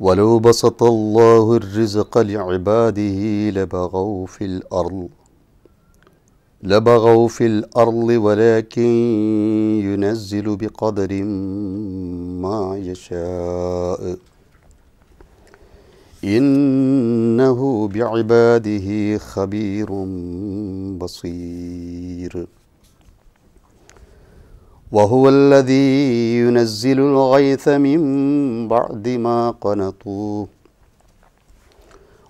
ولو بسط الله الرزق لعباده لبغوا في الأرض لبغوا في الأرض ولكن ينزل بقدر ما يشاء إنه بعباده خبير بصير وهو الذي ينزل الغيث من بعد ما قنطوه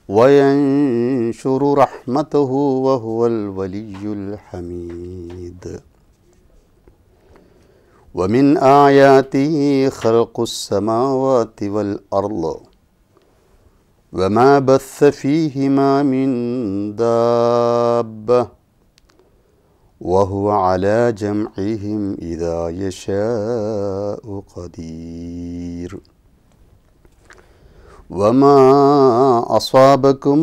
وينشر رحمته وهو الولي الحميد ومن آياته خلق السماوات والأرض وما بث فيهما من دابه وهو على جمعهم إذا يشاء قدير وما أصابكم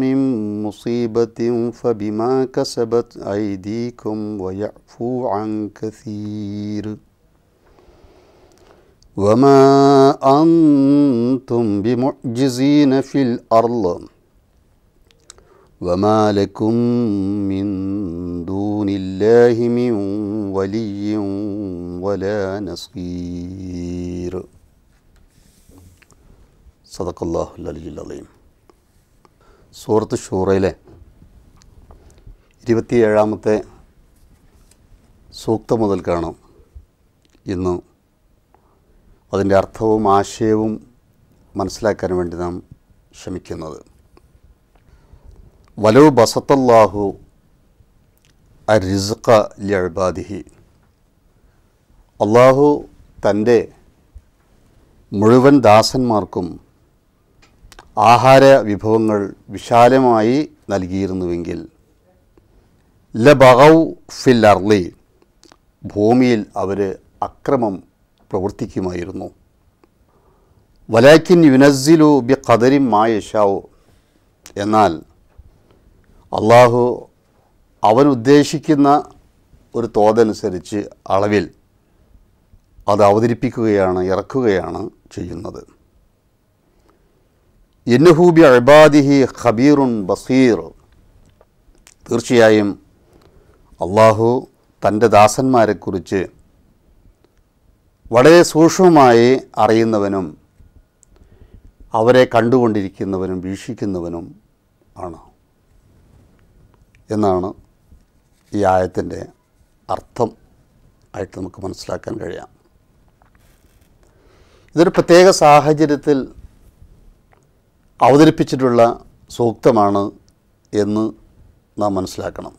من مصيبة فبما كسبت أيديكم ويعفو عن كثير وما أنتم بمعجزين في الأرض വമാലക്കും لكم من دون الله من ولي ولا نصير صدق الله العلي العظيم സൂറത്ത് ഷൂറയിലെ ഇരുപത്തിയേഴാമത്തെ സൂക്തം മുതൽ കാണാം ഇന്ന് അതിൻ്റെ അർത്ഥവും ആശയവും മനസ്സിലാക്കാൻ വേണ്ടി നാം ശ്രമിക്കുന്നത് വലോ ബസത്തല്ലാഹു അരിസുക്ക ലബാദിഹി അള്ളാഹു തൻ്റെ മുഴുവൻ ദാസന്മാർക്കും ആഹാര വിഭവങ്ങൾ വിശാലമായി നൽകിയിരുന്നുവെങ്കിൽ ലബൗ ഫിൽ അർലി ഭൂമിയിൽ അവർ അക്രമം പ്രവർത്തിക്കുമായിരുന്നു വലാക്കിൻ യുനസിലു ബി ഖദരിം മായഷാവു എന്നാൽ അള്ളാഹു അവരുദ്ദേശിക്കുന്ന ഒരു തോതനുസരിച്ച് അളവിൽ അത് അവതരിപ്പിക്കുകയാണ് ഇറക്കുകയാണ് ചെയ്യുന്നത് ഇന്നഹൂബി അഴ്ബാദിഹി ഖബീറുൻ ബസീർ തീർച്ചയായും അള്ളാഹു തൻ്റെ ദാസന്മാരെക്കുറിച്ച് വളരെ സൂക്ഷ്മമായി അറിയുന്നവനും അവരെ കണ്ടുകൊണ്ടിരിക്കുന്നവനും വീക്ഷിക്കുന്നവനും ആണ് എന്നാണ് ഈ ആയത്തിൻ്റെ അർത്ഥം ആയിട്ട് നമുക്ക് മനസ്സിലാക്കാൻ കഴിയാം ഇതൊരു പ്രത്യേക സാഹചര്യത്തിൽ അവതരിപ്പിച്ചിട്ടുള്ള സൂക്തമാണ് എന്ന് നാം മനസ്സിലാക്കണം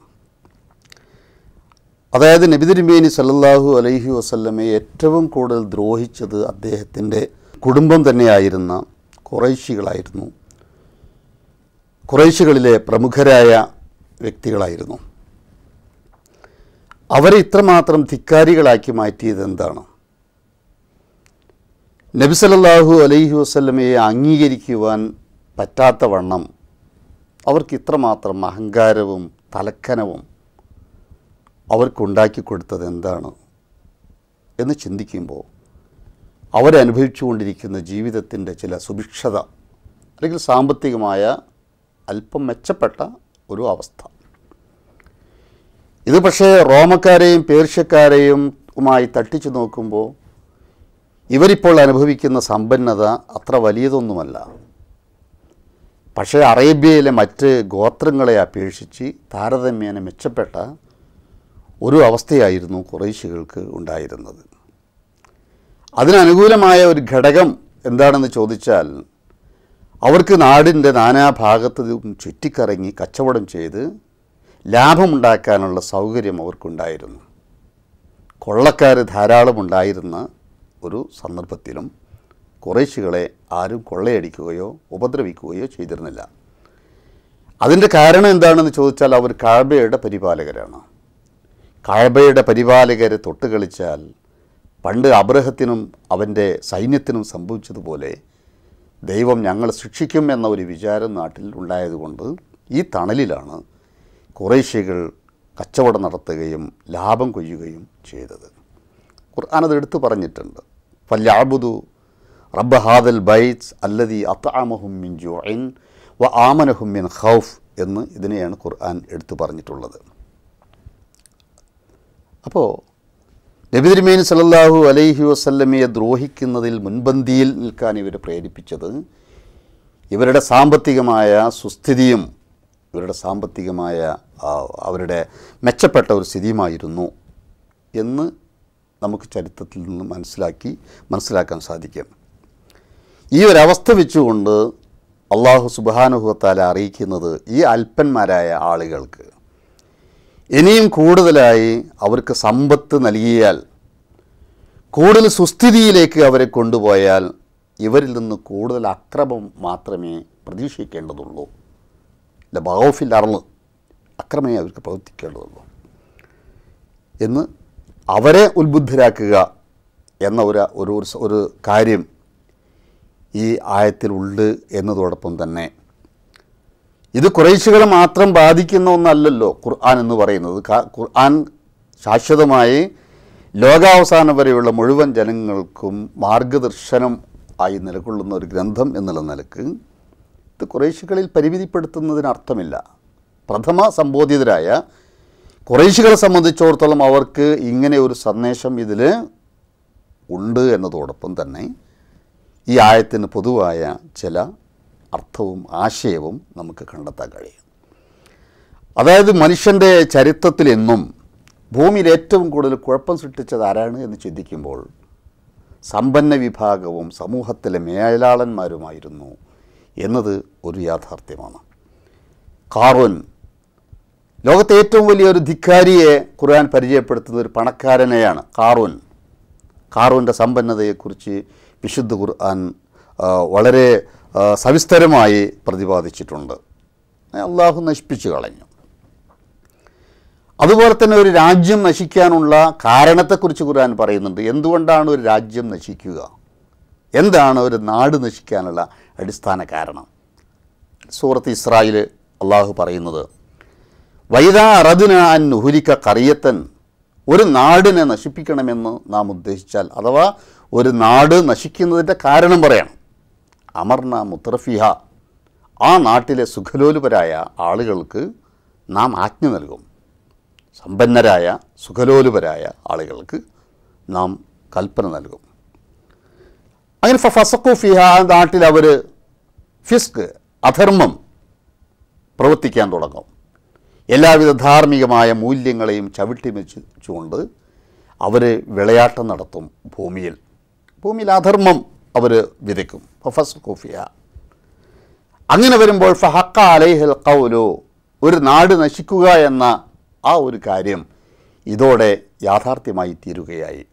അതായത് നബിതിരുമേനി സല്ലാഹു അലൈഹി വസല്ലമയെ ഏറ്റവും കൂടുതൽ ദ്രോഹിച്ചത് അദ്ദേഹത്തിൻ്റെ കുടുംബം തന്നെയായിരുന്ന കുറൈശികളായിരുന്നു കുറേശികളിലെ പ്രമുഖരായ വ്യക്തികളായിരുന്നു അവരെ ഇത്രമാത്രം ധിക്കാരികളാക്കി മാറ്റിയത് എന്താണ് നബിസലല്ലാഹു അലൈഹി വസ്ലമയെ അംഗീകരിക്കുവാൻ പറ്റാത്ത വണ്ണം അവർക്ക് ഇത്രമാത്രം അഹങ്കാരവും തലക്കനവും അവർക്കുണ്ടാക്കി കൊടുത്തത് എന്താണ് എന്ന് ചിന്തിക്കുമ്പോൾ അവരനുഭവിച്ചുകൊണ്ടിരിക്കുന്ന ജീവിതത്തിൻ്റെ ചില സുഭിക്ഷത അല്ലെങ്കിൽ സാമ്പത്തികമായ അല്പം മെച്ചപ്പെട്ട ഒരു അവസ്ഥ ഇത് പക്ഷേ റോമക്കാരെയും പേർഷ്യക്കാരെയുമായി തട്ടിച്ചു നോക്കുമ്പോൾ ഇവരിപ്പോൾ അനുഭവിക്കുന്ന സമ്പന്നത അത്ര വലിയതൊന്നുമല്ല പക്ഷേ അറേബ്യയിലെ മറ്റ് ഗോത്രങ്ങളെ അപേക്ഷിച്ച് താരതമ്യേന മെച്ചപ്പെട്ട ഒരു അവസ്ഥയായിരുന്നു കുറേശ്ശികൾക്ക് ഉണ്ടായിരുന്നത് അതിനനുകൂലമായ ഒരു ഘടകം എന്താണെന്ന് ചോദിച്ചാൽ അവർക്ക് നാടിൻ്റെ നാനാഭാഗത്ത് ചുറ്റിക്കറങ്ങി കച്ചവടം ചെയ്ത് ലാഭമുണ്ടാക്കാനുള്ള സൗകര്യം അവർക്കുണ്ടായിരുന്നു കൊള്ളക്കാർ ധാരാളമുണ്ടായിരുന്ന ഒരു സന്ദർഭത്തിലും കുറേശ്ശികളെ ആരും കൊള്ളയടിക്കുകയോ ഉപദ്രവിക്കുകയോ ചെയ്തിരുന്നില്ല അതിൻ്റെ കാരണം എന്താണെന്ന് ചോദിച്ചാൽ അവർ കാഴ്ബയുടെ പരിപാലകരാണ് കാഴ്ബയുടെ പരിപാലകരെ തൊട്ടുകളിച്ചാൽ പണ്ട് അബ്രഹത്തിനും അവൻ്റെ സൈന്യത്തിനും സംഭവിച്ചതുപോലെ ദൈവം ഞങ്ങളെ ശിക്ഷിക്കും എന്ന ഒരു വിചാരം നാട്ടിൽ ഉണ്ടായതുകൊണ്ട് ഈ തണലിലാണ് കുറേശ്യകൾ കച്ചവടം നടത്തുകയും ലാഭം കൊയ്യുകയും ചെയ്തത് ഖുർആാനത് എടുത്തു പറഞ്ഞിട്ടുണ്ട് ഫല്ലാബുദു റബ്ബ് ഹാദൽ ബൈറ്റ്സ് അല്ലതി അത്താമഹുമിൻ ജോയിൻ വ ആമനഹുമിൻ ഹൗഫ് എന്ന് ഇതിനെയാണ് ഖുർആൻ എടുത്തു പറഞ്ഞിട്ടുള്ളത് അപ്പോൾ നബി തിരുമേനി അലൈഹി വസല്ലമയെ ദ്രോഹിക്കുന്നതിൽ മുൻപന്തിയിൽ നിൽക്കാൻ ഇവർ പ്രേരിപ്പിച്ചത് ഇവരുടെ സാമ്പത്തികമായ സുസ്ഥിതിയും ഇവരുടെ സാമ്പത്തികമായ അവരുടെ മെച്ചപ്പെട്ട ഒരു സ്ഥിതിയുമായിരുന്നു എന്ന് നമുക്ക് ചരിത്രത്തിൽ നിന്ന് മനസ്സിലാക്കി മനസ്സിലാക്കാൻ സാധിക്കും ഈ ഒരവസ്ഥ വെച്ചുകൊണ്ട് അള്ളാഹു സുബാനുഭവത്താലെ അറിയിക്കുന്നത് ഈ അല്പന്മാരായ ആളുകൾക്ക് ഇനിയും കൂടുതലായി അവർക്ക് സമ്പത്ത് നൽകിയാൽ കൂടുതൽ സുസ്ഥിതിയിലേക്ക് അവരെ കൊണ്ടുപോയാൽ ഇവരിൽ നിന്ന് കൂടുതൽ അക്രമം മാത്രമേ പ്രതീക്ഷിക്കേണ്ടതുള്ളൂ ലബാഫിൽ അറള് അക്രമേ അവർക്ക് പ്രവർത്തിക്കേണ്ടതുള്ളൂ എന്ന് അവരെ ഉത്ബുദ്ധരാക്കുക എന്ന ഒരു ഒരു ഒരു കാര്യം ഈ ആയത്തിലുണ്ട് എന്നതോടൊപ്പം തന്നെ ഇത് കുറേശ്ശികളെ മാത്രം ബാധിക്കുന്ന ഒന്നല്ലല്ലോ ഖുർആൻ എന്ന് പറയുന്നത് ഖുർആൻ ശാശ്വതമായി ലോകാവസാനം വരെയുള്ള മുഴുവൻ ജനങ്ങൾക്കും മാർഗദർശനം ആയി നിലകൊള്ളുന്ന ഒരു ഗ്രന്ഥം എന്നുള്ള നിലക്ക് ഇത് പരിമിതിപ്പെടുത്തുന്നതിന് അർത്ഥമില്ല പ്രഥമ സംബോധിതരായ കുറേശ്ശികളെ സംബന്ധിച്ചിടത്തോളം അവർക്ക് ഇങ്ങനെ ഒരു സന്ദേശം ഇതിൽ ഉണ്ട് എന്നതോടൊപ്പം തന്നെ ഈ ആയത്തിന് പൊതുവായ ചില അർത്ഥവും ആശയവും നമുക്ക് കണ്ടെത്താൻ കഴിയും അതായത് മനുഷ്യൻ്റെ ചരിത്രത്തിലെന്നും ഭൂമിയിൽ ഏറ്റവും കൂടുതൽ കുഴപ്പം സൃഷ്ടിച്ചത് ആരാണ് എന്ന് ചിന്തിക്കുമ്പോൾ സമ്പന്ന വിഭാഗവും സമൂഹത്തിലെ മേലാളന്മാരുമായിരുന്നു എന്നത് ഒരു യാഥാർത്ഥ്യമാണ് കാറുൻ ലോകത്തെ ഏറ്റവും വലിയൊരു ധിക്കാരിയെ ഖുർആൻ പരിചയപ്പെടുത്തുന്ന ഒരു പണക്കാരനെയാണ് കാറുൻ കാറുവിൻ്റെ സമ്പന്നതയെക്കുറിച്ച് വിശുദ്ധ ഖുർആൻ വളരെ സവിസ്തരമായി പ്രതിപാദിച്ചിട്ടുണ്ട് അള്ളാഹു നശിപ്പിച്ചു കളഞ്ഞു അതുപോലെ തന്നെ ഒരു രാജ്യം നശിക്കാനുള്ള കാരണത്തെക്കുറിച്ച് ഖുർആൻ പറയുന്നുണ്ട് എന്തുകൊണ്ടാണ് ഒരു രാജ്യം നശിക്കുക എന്താണ് ഒരു നാട് നശിക്കാനുള്ള അടിസ്ഥാന കാരണം സൂറത്ത് ഇസ്രായേൽ അള്ളാഹു പറയുന്നത് വൈദാ അറദിനാൻ നുഹുലിക്ക കറിയത്തൻ ഒരു നാടിനെ നശിപ്പിക്കണമെന്ന് നാം ഉദ്ദേശിച്ചാൽ അഥവാ ഒരു നാട് നശിക്കുന്നതിൻ്റെ കാരണം പറയണം അമർന മുത്തർഫിഹ ആ നാട്ടിലെ സുഖലോലുപരായ ആളുകൾക്ക് നാം ആജ്ഞ നൽകും സമ്പന്നരായ സുഖലോലുപരായ ആളുകൾക്ക് നാം കൽപ്പന നൽകും അങ്ങനെ ഫസക്കു ഫിഹ നാട്ടിൽ അവർ ഫിസ്ക് അധർമ്മം പ്രവർത്തിക്കാൻ തുടങ്ങും എല്ലാവിധ ധാർമ്മികമായ മൂല്യങ്ങളെയും ചവിട്ടിമിച്ചുകൊണ്ട് അവർ വിളയാട്ടം നടത്തും ഭൂമിയിൽ ഭൂമിയിൽ അധർമ്മം അവർ വിതയ്ക്കും ഫസ് കോഫിയ അങ്ങനെ വരുമ്പോൾ ഫഹക്ക അലൈഹിൽ കൗലു ഒരു നാട് നശിക്കുക എന്ന ആ ഒരു കാര്യം ഇതോടെ യാഥാർത്ഥ്യമായി തീരുകയായി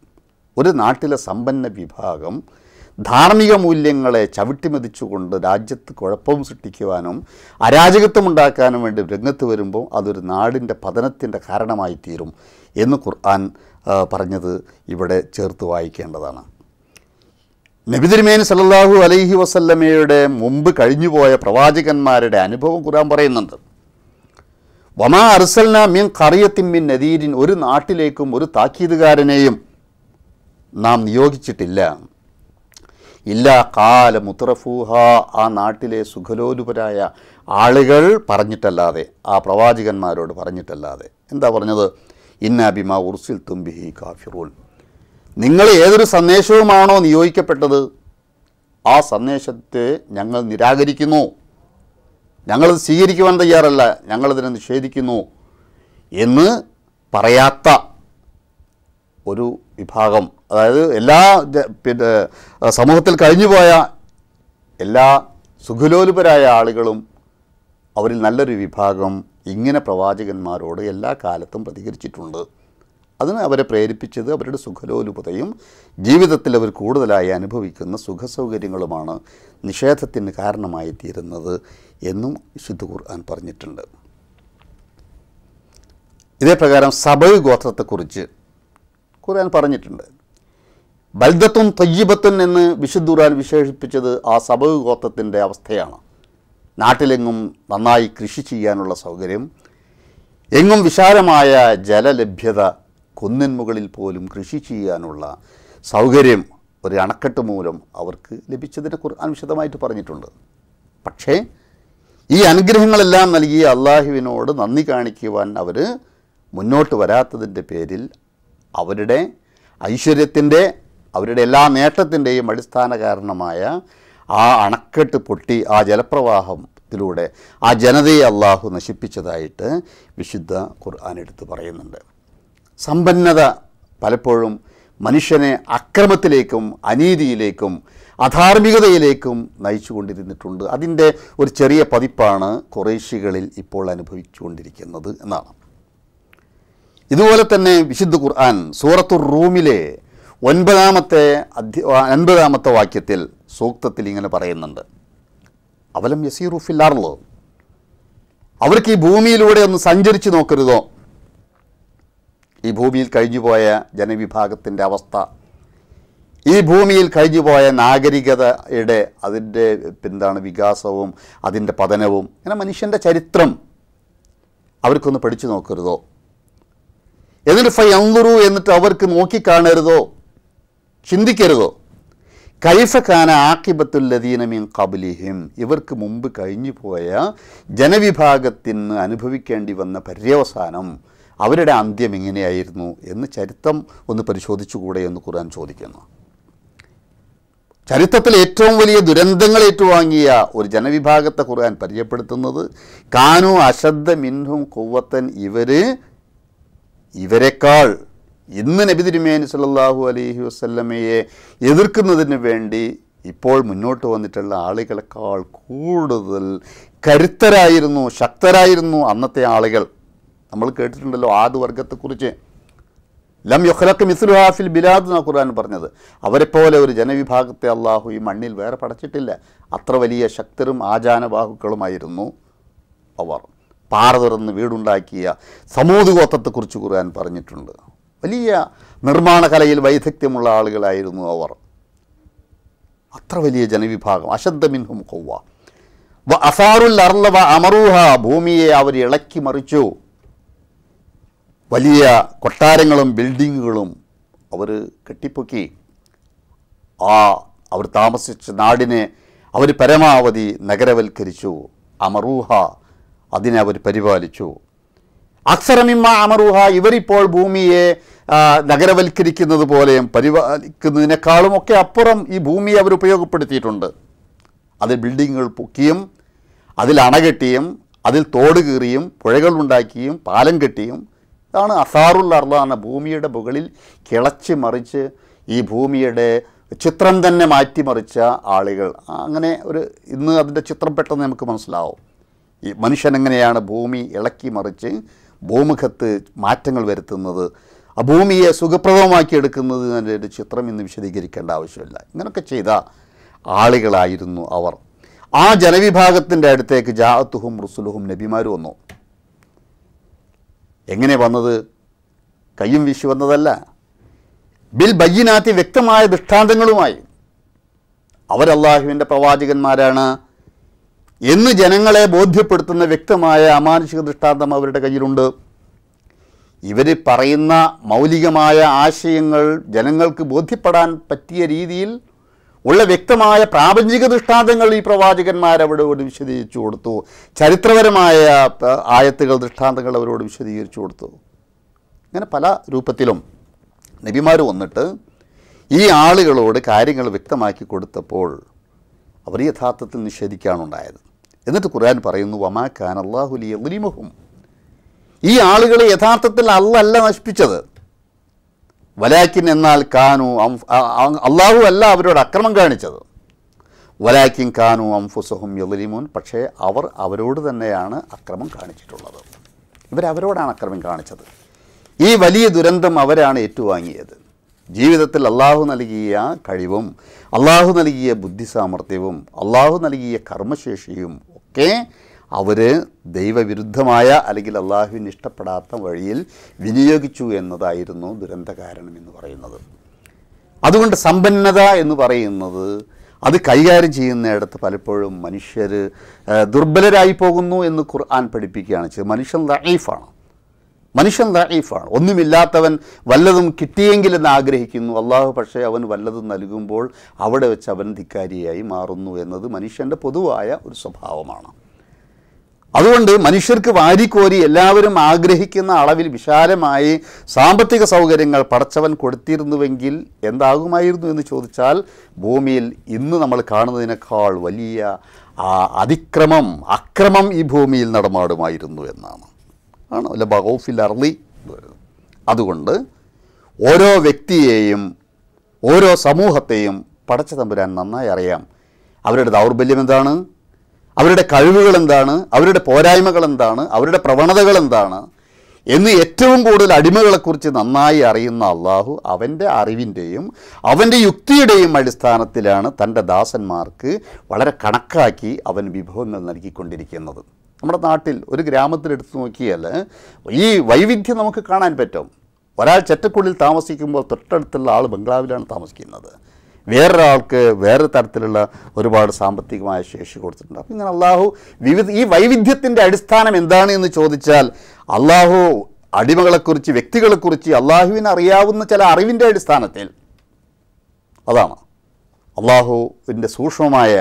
ഒരു നാട്ടിലെ സമ്പന്ന വിഭാഗം ധാർമ്മിക മൂല്യങ്ങളെ ചവിട്ടിമെതിച്ചുകൊണ്ട് രാജ്യത്ത് കുഴപ്പവും സൃഷ്ടിക്കുവാനും അരാജകത്വമുണ്ടാക്കാനും വേണ്ടി രംഗത്ത് വരുമ്പോൾ അതൊരു നാടിൻ്റെ പതനത്തിൻ്റെ കാരണമായി തീരും എന്ന് ഖുർആൻ പറഞ്ഞത് ഇവിടെ ചേർത്ത് വായിക്കേണ്ടതാണ് നബിതിരുമേൻ സല്ലാഹു അലൈഹി വസല്ലമയുടെ മുമ്പ് കഴിഞ്ഞുപോയ പ്രവാചകന്മാരുടെ അനുഭവം ഖുർആൻ പറയുന്നുണ്ട് വമാ അർസൽന മീൻ കറിയത്തിൻ മിൻ നദീരിൻ ഒരു നാട്ടിലേക്കും ഒരു താക്കീതുകാരനെയും നാം നിയോഗിച്ചിട്ടില്ല ഇല്ല കാല മുത്തറഫൂഹ ആ നാട്ടിലെ സുഖലോലുപരായ ആളുകൾ പറഞ്ഞിട്ടല്ലാതെ ആ പ്രവാചകന്മാരോട് പറഞ്ഞിട്ടല്ലാതെ എന്താ പറഞ്ഞത് ഇന്നാബിമ ഉർസിൽ തുംബിഹി കാഫിറൂൻ നിങ്ങൾ ഏതൊരു സന്ദേശവുമാണോ നിയോഗിക്കപ്പെട്ടത് ആ സന്ദേശത്തെ ഞങ്ങൾ നിരാകരിക്കുന്നു ഞങ്ങളത് സ്വീകരിക്കുവാൻ തയ്യാറല്ല ഞങ്ങളതിനെ നിഷേധിക്കുന്നു എന്ന് പറയാത്ത ഒരു വിഭാഗം അതായത് എല്ലാ പിന്നെ സമൂഹത്തിൽ കഴിഞ്ഞുപോയ എല്ലാ സുഖലോലുപരായ ആളുകളും അവരിൽ നല്ലൊരു വിഭാഗം ഇങ്ങനെ പ്രവാചകന്മാരോട് എല്ലാ കാലത്തും പ്രതികരിച്ചിട്ടുണ്ട് അതിന് അവരെ പ്രേരിപ്പിച്ചത് അവരുടെ സുഖലോലുപതയും ജീവിതത്തിൽ അവർ കൂടുതലായി അനുഭവിക്കുന്ന സുഖസൗകര്യങ്ങളുമാണ് നിഷേധത്തിന് കാരണമായി തീരുന്നത് എന്നും വിശുദ്ധ ഖുർആൻ പറഞ്ഞിട്ടുണ്ട് ഇതേ പ്രകാരം സബൈ ഗോത്രത്തെക്കുറിച്ച് ഖുർആൻ പറഞ്ഞിട്ടുണ്ട് ബൽദത്തും തയ്യബത്തും എന്ന് വിശുദ്ധ ഖുർആൻ വിശേഷിപ്പിച്ചത് ആ സബൈ ഗോത്രത്തിൻ്റെ അവസ്ഥയാണ് നാട്ടിലെങ്ങും നന്നായി കൃഷി ചെയ്യാനുള്ള സൗകര്യം എങ്ങും വിശാലമായ ജലലഭ്യത കുന്നിൻ മുകളിൽ പോലും കൃഷി ചെയ്യാനുള്ള സൗകര്യം ഒരു അണക്കെട്ട് മൂലം അവർക്ക് ലഭിച്ചതിനെ ഖുർആൻ വിശദമായിട്ട് പറഞ്ഞിട്ടുണ്ട് പക്ഷേ ഈ അനുഗ്രഹങ്ങളെല്ലാം നൽകി അള്ളാഹുവിനോട് നന്ദി കാണിക്കുവാൻ അവർ മുന്നോട്ട് വരാത്തതിൻ്റെ പേരിൽ അവരുടെ ഐശ്വര്യത്തിൻ്റെ അവരുടെ എല്ലാ നേട്ടത്തിൻ്റെയും അടിസ്ഥാന കാരണമായ ആ അണക്കെട്ട് പൊട്ടി ആ ജലപ്രവാഹത്തിലൂടെ ആ ജനതയെ അള്ളാഹു നശിപ്പിച്ചതായിട്ട് വിശുദ്ധ ഖുർആൻ പറയുന്നുണ്ട് സമ്പന്നത പലപ്പോഴും മനുഷ്യനെ അക്രമത്തിലേക്കും അനീതിയിലേക്കും അധാർമികതയിലേക്കും കൊണ്ടിരുന്നിട്ടുണ്ട് അതിൻ്റെ ഒരു ചെറിയ പതിപ്പാണ് കുറേശികളിൽ ഇപ്പോൾ അനുഭവിച്ചുകൊണ്ടിരിക്കുന്നത് എന്നാണ് ഇതുപോലെ തന്നെ വിശുദ്ധ ഖുർആൻ സൂറത്തുർ റൂമിലെ ഒൻപതാമത്തെ അധ്യ ഒൻപതാമത്തെ വാക്യത്തിൽ സൂക്തത്തിൽ ഇങ്ങനെ പറയുന്നുണ്ട് അവലം യസീറുഫില്ലാർലോ അവർക്ക് ഈ ഭൂമിയിലൂടെ ഒന്ന് സഞ്ചരിച്ച് നോക്കരുതോ ഈ ഭൂമിയിൽ കഴിഞ്ഞുപോയ ജനവിഭാഗത്തിൻ്റെ അവസ്ഥ ഈ ഭൂമിയിൽ കഴിഞ്ഞുപോയ നാഗരികതയുടെ അതിൻ്റെ എന്താണ് വികാസവും അതിൻ്റെ പതനവും അങ്ങനെ മനുഷ്യൻ്റെ ചരിത്രം അവർക്കൊന്ന് പഠിച്ചു നോക്കരുതോ എന്നിട്ട് ഫൈ അന്തുറു എന്നിട്ട് അവർക്ക് നോക്കിക്കാണരുതോ ചിന്തിക്കരുതോ ഖാന ആക്കിബത്തുല്ലദീനമീൻ കബുലിഹിം ഇവർക്ക് മുമ്പ് കഴിഞ്ഞു പോയ ജനവിഭാഗത്തിന് അനുഭവിക്കേണ്ടി വന്ന പര്യവസാനം അവരുടെ അന്ത്യം എങ്ങനെയായിരുന്നു എന്ന് ചരിത്രം ഒന്ന് പരിശോധിച്ചുകൂടെ എന്ന് ഖുർആൻ ചോദിക്കുന്നു ചരിത്രത്തിൽ ഏറ്റവും വലിയ ദുരന്തങ്ങൾ ഏറ്റുവാങ്ങിയ ഒരു ജനവിഭാഗത്തെ ഖുർആൻ പരിചയപ്പെടുത്തുന്നത് കാനു അശ്രദ്ധ മിൻഹും കൊവ്വത്തൻ ഇവർ ഇവരെക്കാൾ ഇന്ന് നബി തിരുമേനി സല്ലാഹു അലഹി വസ്ലമയെ എതിർക്കുന്നതിന് വേണ്ടി ഇപ്പോൾ മുന്നോട്ട് വന്നിട്ടുള്ള ആളുകളെക്കാൾ കൂടുതൽ കരുത്തരായിരുന്നു ശക്തരായിരുന്നു അന്നത്തെ ആളുകൾ നമ്മൾ കേട്ടിട്ടുണ്ടല്ലോ ആദ് വർഗത്തെക്കുറിച്ച് ലം യുഹ്ലക്ക് മിസ്ലുഹാഫിൽ ബിലാദ് എന്ന ഖുർആൻ പറഞ്ഞത് അവരെപ്പോലെ ഒരു ജനവിഭാഗത്തെ അള്ളാഹു ഈ മണ്ണിൽ വേറെ പടച്ചിട്ടില്ല അത്ര വലിയ ശക്തരും ആചാനബാഹുക്കളുമായിരുന്നു അവർ പാറ തുറന്ന് വീടുണ്ടാക്കിയ സമൂത് ഗോത്രത്തെക്കുറിച്ച് ഖുർആൻ പറഞ്ഞിട്ടുണ്ട് വലിയ നിർമ്മാണ കലയിൽ വൈദഗ്ധ്യമുള്ള ആളുകളായിരുന്നു അവർ അത്ര വലിയ ജനവിഭാഗം അശദ്ധമിൻഹും കൊവ്വ അസാറുൽ അർലവ അമറൂഹ ഭൂമിയെ അവർ ഇളക്കി മറിച്ചു വലിയ കൊട്ടാരങ്ങളും ബിൽഡിങ്ങുകളും അവർ കെട്ടിപ്പൊക്കി ആ അവർ താമസിച്ച നാടിനെ അവർ പരമാവധി നഗരവൽക്കരിച്ചു അമറൂഹ അതിനെ അവർ പരിപാലിച്ചു അക്സരമിമ്മ അമറൂഹ ഇവരിപ്പോൾ ഭൂമിയെ നഗരവൽക്കരിക്കുന്നത് പോലെയും പരിപാലിക്കുന്നതിനേക്കാളും ഒക്കെ അപ്പുറം ഈ ഭൂമിയെ അവർ ഉപയോഗപ്പെടുത്തിയിട്ടുണ്ട് അതിൽ ബിൽഡിങ്ങുകൾ പൊക്കിയും അതിൽ അണകെട്ടിയും അതിൽ തോട് കീറിയും പുഴകളുണ്ടാക്കിയും പാലം കെട്ടിയും ഇതാണ് അസാറുൽ എന്ന ഭൂമിയുടെ മുകളിൽ കിളച്ച് മറിച്ച് ഈ ഭൂമിയുടെ ചിത്രം തന്നെ മാറ്റിമറിച്ച ആളുകൾ അങ്ങനെ ഒരു ഇന്ന് അതിൻ്റെ ചിത്രം പെട്ടെന്ന് നമുക്ക് മനസ്സിലാവും ഈ മനുഷ്യൻ എങ്ങനെയാണ് ഭൂമി ഇളക്കി മറിച്ച് ഭൂമുഖത്ത് മാറ്റങ്ങൾ വരുത്തുന്നത് ആ ഭൂമിയെ സുഖപ്രദമാക്കി എടുക്കുന്നതിൻ്റെ ഒരു ചിത്രം ഇന്ന് വിശദീകരിക്കേണ്ട ആവശ്യമില്ല ഇങ്ങനെയൊക്കെ ചെയ്ത ആളുകളായിരുന്നു അവർ ആ ജനവിഭാഗത്തിൻ്റെ അടുത്തേക്ക് ജാഅത്തുഹും റുസുലുഹും നബിമാരും വന്നു എങ്ങനെ വന്നത് കയ്യും വീശി വന്നതല്ല ബിൽ ബയ്യനാത്തി വ്യക്തമായ ദൃഷ്ടാന്തങ്ങളുമായി അവരല്ലാഹുവിൻ്റെ പ്രവാചകന്മാരാണ് എന്ന് ജനങ്ങളെ ബോധ്യപ്പെടുത്തുന്ന വ്യക്തമായ അമാനുഷിക ദൃഷ്ടാന്തം അവരുടെ കയ്യിലുണ്ട് ഇവർ പറയുന്ന മൗലികമായ ആശയങ്ങൾ ജനങ്ങൾക്ക് ബോധ്യപ്പെടാൻ പറ്റിയ രീതിയിൽ ഉള്ള വ്യക്തമായ പ്രാപഞ്ചിക ദൃഷ്ടാന്തങ്ങൾ ഈ പ്രവാചകന്മാർ അവരോട് വിശദീകരിച്ചു കൊടുത്തു ചരിത്രപരമായ ആയത്തുകൾ ദൃഷ്ടാന്തങ്ങൾ അവരോട് വിശദീകരിച്ചു കൊടുത്തു അങ്ങനെ പല രൂപത്തിലും നബിമാർ വന്നിട്ട് ഈ ആളുകളോട് കാര്യങ്ങൾ വ്യക്തമാക്കി കൊടുത്തപ്പോൾ അവർ യഥാർത്ഥത്തിൽ നിഷേധിക്കുകയാണുണ്ടായത് എന്നിട്ട് ഖുർആൻ പറയുന്നു വമാ ഖാൻ അള്ളാഹുലി എലിമഹും ഈ ആളുകളെ യഥാർത്ഥത്തിൽ അള്ളല്ല നശിപ്പിച്ചത് വലാക്കിൻ എന്നാൽ കാനു അള്ളാഹു അല്ല അവരോട് അക്രമം കാണിച്ചത് വലാക്കിൻ കാനു അംഫുസഹും യലിമോൻ പക്ഷേ അവർ അവരോട് തന്നെയാണ് അക്രമം കാണിച്ചിട്ടുള്ളത് ഇവരവരോടാണ് അക്രമം കാണിച്ചത് ഈ വലിയ ദുരന്തം അവരാണ് ഏറ്റുവാങ്ങിയത് ജീവിതത്തിൽ അള്ളാഹു നൽകിയ കഴിവും അള്ളാഹു നൽകിയ ബുദ്ധിസാമർത്ഥ്യവും അള്ളാഹു നൽകിയ കർമ്മശേഷിയും ഒക്കെ അവർ ദൈവവിരുദ്ധമായ അല്ലെങ്കിൽ അള്ളാഹുവിന് ഇഷ്ടപ്പെടാത്ത വഴിയിൽ വിനിയോഗിച്ചു എന്നതായിരുന്നു ദുരന്ത കാരണം എന്ന് പറയുന്നത് അതുകൊണ്ട് സമ്പന്നത എന്ന് പറയുന്നത് അത് കൈകാര്യം ചെയ്യുന്നിടത്ത് പലപ്പോഴും മനുഷ്യർ ദുർബലരായി പോകുന്നു എന്ന് ഖുർആൻ പഠിപ്പിക്കുകയാണ് ചെയ്ത് മനുഷ്യൻ ലൈഫാണ് മനുഷ്യൻ ലൈഫാണ് ഒന്നുമില്ലാത്തവൻ വല്ലതും കിട്ടിയെങ്കിലെന്ന് ആഗ്രഹിക്കുന്നു അള്ളാഹു പക്ഷേ അവൻ വല്ലതും നൽകുമ്പോൾ അവിടെ വെച്ച് അവൻ ധിക്കാരിയായി മാറുന്നു എന്നത് മനുഷ്യൻ്റെ പൊതുവായ ഒരു സ്വഭാവമാണ് അതുകൊണ്ട് മനുഷ്യർക്ക് വാരിക്കോരി എല്ലാവരും ആഗ്രഹിക്കുന്ന അളവിൽ വിശാലമായി സാമ്പത്തിക സൗകര്യങ്ങൾ പടച്ചവൻ കൊടുത്തിരുന്നുവെങ്കിൽ എന്താകുമായിരുന്നു എന്ന് ചോദിച്ചാൽ ഭൂമിയിൽ ഇന്ന് നമ്മൾ കാണുന്നതിനേക്കാൾ വലിയ അതിക്രമം അക്രമം ഈ ഭൂമിയിൽ നടമാടുമായിരുന്നു എന്നാണ് ആണ് അല്ല ബഹോഫിൽ അർലി അതുകൊണ്ട് ഓരോ വ്യക്തിയെയും ഓരോ സമൂഹത്തെയും പടച്ച തമ്പുരാൻ നന്നായി അറിയാം അവരുടെ ദൗർബല്യം എന്താണ് അവരുടെ കഴിവുകൾ എന്താണ് അവരുടെ പോരായ്മകൾ എന്താണ് അവരുടെ പ്രവണതകൾ എന്താണ് എന്ന് ഏറ്റവും കൂടുതൽ അടിമകളെക്കുറിച്ച് നന്നായി അറിയുന്ന അള്ളാഹു അവൻ്റെ അറിവിൻ്റെയും അവൻ്റെ യുക്തിയുടെയും അടിസ്ഥാനത്തിലാണ് തൻ്റെ ദാസന്മാർക്ക് വളരെ കണക്കാക്കി അവൻ വിഭവങ്ങൾ നൽകിക്കൊണ്ടിരിക്കുന്നത് നമ്മുടെ നാട്ടിൽ ഒരു ഗ്രാമത്തിലെടുത്ത് നോക്കിയാൽ ഈ വൈവിധ്യം നമുക്ക് കാണാൻ പറ്റും ഒരാൾ ചെറ്റക്കുള്ളിൽ താമസിക്കുമ്പോൾ തൊട്ടടുത്തുള്ള ആൾ ബംഗ്ലാവിലാണ് താമസിക്കുന്നത് വേറൊരാൾക്ക് വേറെ തരത്തിലുള്ള ഒരുപാട് സാമ്പത്തികമായ ശേഷി കൊടുത്തിട്ടുണ്ട് അപ്പം ഇങ്ങനെ അള്ളാഹു വിവിധ ഈ വൈവിധ്യത്തിൻ്റെ അടിസ്ഥാനം എന്താണ് എന്ന് ചോദിച്ചാൽ അള്ളാഹു അടിമകളെക്കുറിച്ച് വ്യക്തികളെക്കുറിച്ച് അള്ളാഹുവിന് അറിയാവുന്ന ചില അറിവിൻ്റെ അടിസ്ഥാനത്തിൽ അതാണ് അള്ളാഹുവിൻ്റെ സൂക്ഷ്മമായ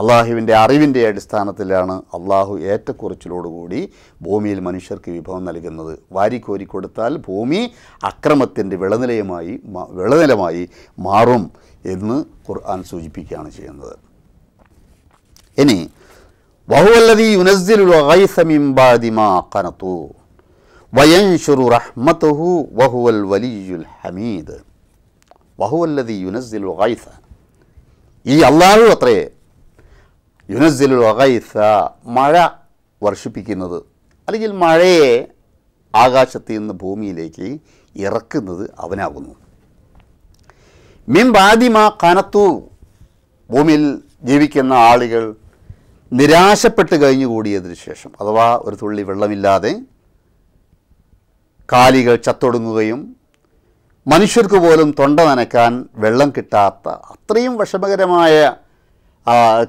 അള്ളാഹുവിൻ്റെ അറിവിൻ്റെ അടിസ്ഥാനത്തിലാണ് അള്ളാഹു ഏറ്റക്കുറച്ചിലോടുകൂടി ഭൂമിയിൽ മനുഷ്യർക്ക് വിഭവം നൽകുന്നത് വാരിക്കോരി കൊടുത്താൽ ഭൂമി അക്രമത്തിൻ്റെ വിളനിലയുമായി വിളനിലമായി മാറും എന്ന് ഖുർആൻ സൂചിപ്പിക്കുകയാണ് ചെയ്യുന്നത് ഇനി വഹുവല്ലതി ഖനതു വയൻശുറു റഹ്മതുഹു വഹുവൽ വലിയുൽ ഹമീദ് വഹുവല്ലതി യുനസ്ദിലു ഗൈസ ഈ അള്ളാഹു അത്രേ യുനസ്ദിലുൽ ഗൈസ മഴ വർഷിപ്പിക്കുന്നത് അല്ലെങ്കിൽ മഴയെ ആകാശത്ത് നിന്ന് ഭൂമിയിലേക്ക് ഇറക്കുന്നത് അവനാകുന്നു മിം ബാദിമ കനത്തു ഭൂമിയിൽ ജീവിക്കുന്ന ആളുകൾ നിരാശപ്പെട്ട് കൂടിയതിനു ശേഷം അഥവാ ഒരു തുള്ളി വെള്ളമില്ലാതെ കാലികൾ ചത്തൊടുങ്ങുകയും മനുഷ്യർക്ക് പോലും തൊണ്ട നനയ്ക്കാൻ വെള്ളം കിട്ടാത്ത അത്രയും വിഷമകരമായ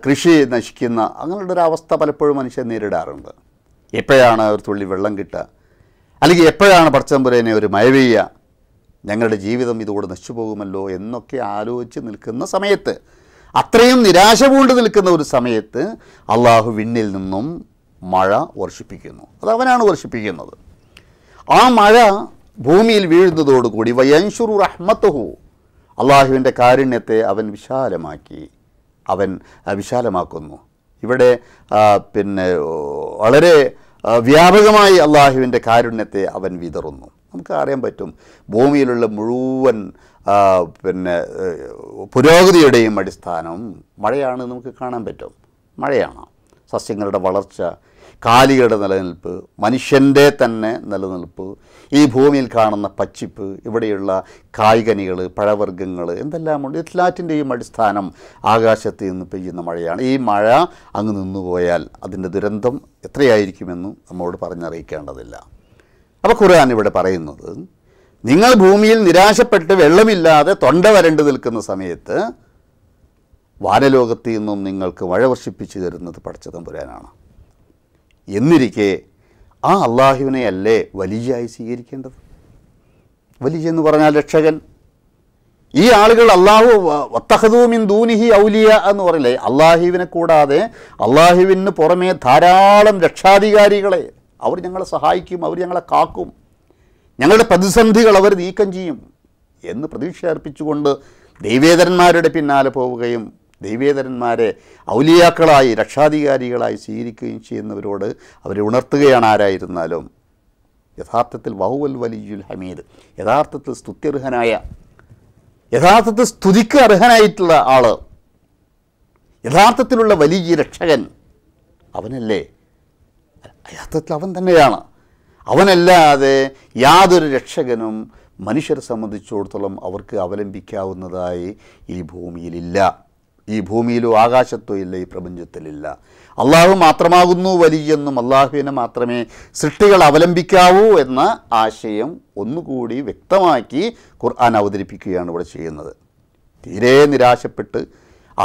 കൃഷി നശിക്കുന്ന അങ്ങനെയുള്ള ഒരു അവസ്ഥ പലപ്പോഴും മനുഷ്യൻ നേരിടാറുണ്ട് എപ്പോഴാണ് ഒരു തുള്ളി വെള്ളം കിട്ടുക അല്ലെങ്കിൽ എപ്പോഴാണ് പടച്ചമ്പുരേനെ ഒരു മഴ പെയ്യുക ഞങ്ങളുടെ ജീവിതം ഇതോടെ നശിച്ചുപോകുമല്ലോ എന്നൊക്കെ ആലോചിച്ച് നിൽക്കുന്ന സമയത്ത് അത്രയും നിരാശ കൊണ്ട് നിൽക്കുന്ന ഒരു സമയത്ത് അള്ളാഹു വിണ്ണിൽ നിന്നും മഴ വർഷിപ്പിക്കുന്നു അത് അവനാണ് വർഷിപ്പിക്കുന്നത് ആ മഴ ഭൂമിയിൽ വീഴുന്നതോടുകൂടി വയൻഷുറു റഹ്മത്തുഹു അള്ളാഹുവിൻ്റെ കാരുണ്യത്തെ അവൻ വിശാലമാക്കി അവൻ വിശാലമാക്കുന്നു ഇവിടെ പിന്നെ വളരെ വ്യാപകമായി അള്ളാഹുവിൻ്റെ കാരുണ്യത്തെ അവൻ വിതറുന്നു നമുക്ക് അറിയാൻ പറ്റും ഭൂമിയിലുള്ള മുഴുവൻ പിന്നെ പുരോഗതിയുടെയും അടിസ്ഥാനം മഴയാണ് നമുക്ക് കാണാൻ പറ്റും മഴയാണ് സസ്യങ്ങളുടെ വളർച്ച കാലികളുടെ നിലനിൽപ്പ് മനുഷ്യൻ്റെ തന്നെ നിലനിൽപ്പ് ഈ ഭൂമിയിൽ കാണുന്ന പച്ചിപ്പ് ഇവിടെയുള്ള കായ്കനികൾ പഴവർഗ്ഗങ്ങൾ എന്തെല്ലാമുണ്ട് എല്ലാറ്റിൻ്റെയും അടിസ്ഥാനം ആകാശത്ത് നിന്ന് പെയ്യുന്ന മഴയാണ് ഈ മഴ അങ്ങ് നിന്നുപോയാൽ അതിൻ്റെ ദുരന്തം എത്രയായിരിക്കുമെന്നും നമ്മോട് പറഞ്ഞറിയിക്കേണ്ടതില്ല അപ്പോൾ ഖുർആൻ ഇവിടെ പറയുന്നത് നിങ്ങൾ ഭൂമിയിൽ നിരാശപ്പെട്ട് വെള്ളമില്ലാതെ തൊണ്ട വരണ്ടു നിൽക്കുന്ന സമയത്ത് വാനലോകത്തു നിന്നും നിങ്ങൾക്ക് മഴ വർഷിപ്പിച്ചു തരുന്നത് പടച്ചതമ്പുരാനാണ് എന്നിരിക്കെ ആ അള്ളാഹുവിനെ അല്ലേ വലിയായി സ്വീകരിക്കേണ്ടത് വലിയ എന്ന് പറഞ്ഞാൽ രക്ഷകൻ ഈ ആളുകൾ അള്ളാഹു വത്തഹദൂമിൻ ദൂനിഹി ഔലിയ എന്ന് പറയില്ലേ അള്ളാഹുവിനെ കൂടാതെ അള്ളാഹുവിന് പുറമേ ധാരാളം രക്ഷാധികാരികളെ അവർ ഞങ്ങളെ സഹായിക്കും അവർ ഞങ്ങളെ കാക്കും ഞങ്ങളുടെ പ്രതിസന്ധികൾ അവർ നീക്കം ചെയ്യും എന്ന് പ്രതീക്ഷ അർപ്പിച്ചുകൊണ്ട് ദൈവേതരന്മാരുടെ പിന്നാലെ പോവുകയും ദൈവേതരന്മാരെ ഔലിയാക്കളായി രക്ഷാധികാരികളായി സ്വീകരിക്കുകയും ചെയ്യുന്നവരോട് അവരെ ഉണർത്തുകയാണ് ആരായിരുന്നാലും യഥാർത്ഥത്തിൽ വഹുവൽ വലിയുൽ ഹമീദ് യഥാർത്ഥത്തിൽ സ്തുത്യർഹനായ യഥാർത്ഥത്തിൽ സ്തുതിക്ക് അർഹനായിട്ടുള്ള ആൾ യഥാർത്ഥത്തിലുള്ള വലിയ രക്ഷകൻ അവനല്ലേ യഥാർത്ഥത്തിൽ അവൻ തന്നെയാണ് അവനല്ലാതെ യാതൊരു രക്ഷകനും മനുഷ്യരെ സംബന്ധിച്ചിടത്തോളം അവർക്ക് അവലംബിക്കാവുന്നതായി ഈ ഭൂമിയിലില്ല ഈ ഭൂമിയിലോ ആകാശത്തോ ഇല്ല ഈ പ്രപഞ്ചത്തിലില്ല അള്ളാഹു മാത്രമാകുന്നു വലിയെന്നും അള്ളാഹുവിനെ മാത്രമേ സൃഷ്ടികൾ അവലംബിക്കാവൂ എന്ന ആശയം ഒന്നുകൂടി വ്യക്തമാക്കി ഖുർആൻ അവതരിപ്പിക്കുകയാണ് ഇവിടെ ചെയ്യുന്നത് തീരെ നിരാശപ്പെട്ട്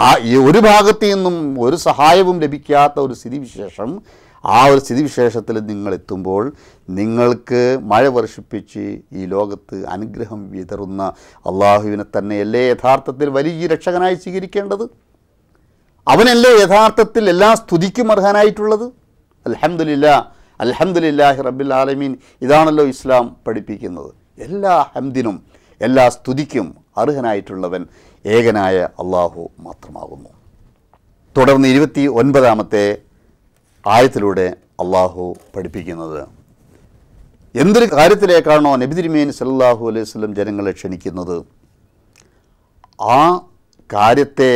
ആ ഒരു ഭാഗത്തു നിന്നും ഒരു സഹായവും ലഭിക്കാത്ത ഒരു സ്ഥിതിവിശേഷം ആ ഒരു സ്ഥിതിവിശേഷത്തിൽ എത്തുമ്പോൾ നിങ്ങൾക്ക് മഴ വർഷിപ്പിച്ച് ഈ ലോകത്ത് അനുഗ്രഹം വിതറുന്ന അള്ളാഹുവിനെ തന്നെയല്ലേ യഥാർത്ഥത്തിൽ വലിയ രക്ഷകനായി സ്വീകരിക്കേണ്ടത് അവനല്ലേ യഥാർത്ഥത്തിൽ എല്ലാ സ്തുതിക്കും അർഹനായിട്ടുള്ളത് അലഹമില്ല അലഹമുല്ലാഹി റബ്ബിൽ ആലമീൻ ഇതാണല്ലോ ഇസ്ലാം പഠിപ്പിക്കുന്നത് എല്ലാ ഹംദിനും എല്ലാ സ്തുതിക്കും അർഹനായിട്ടുള്ളവൻ ഏകനായ അള്ളാഹു മാത്രമാകുന്നു തുടർന്ന് ഇരുപത്തി ഒൻപതാമത്തെ ആയത്തിലൂടെ അള്ളാഹു പഠിപ്പിക്കുന്നത് എന്തൊരു കാര്യത്തിലേക്കാണോ നബി തിരുമേൻ സല്ലാഹു അലൈഹി സ്വലം ജനങ്ങളെ ക്ഷണിക്കുന്നത് ആ കാര്യത്തെ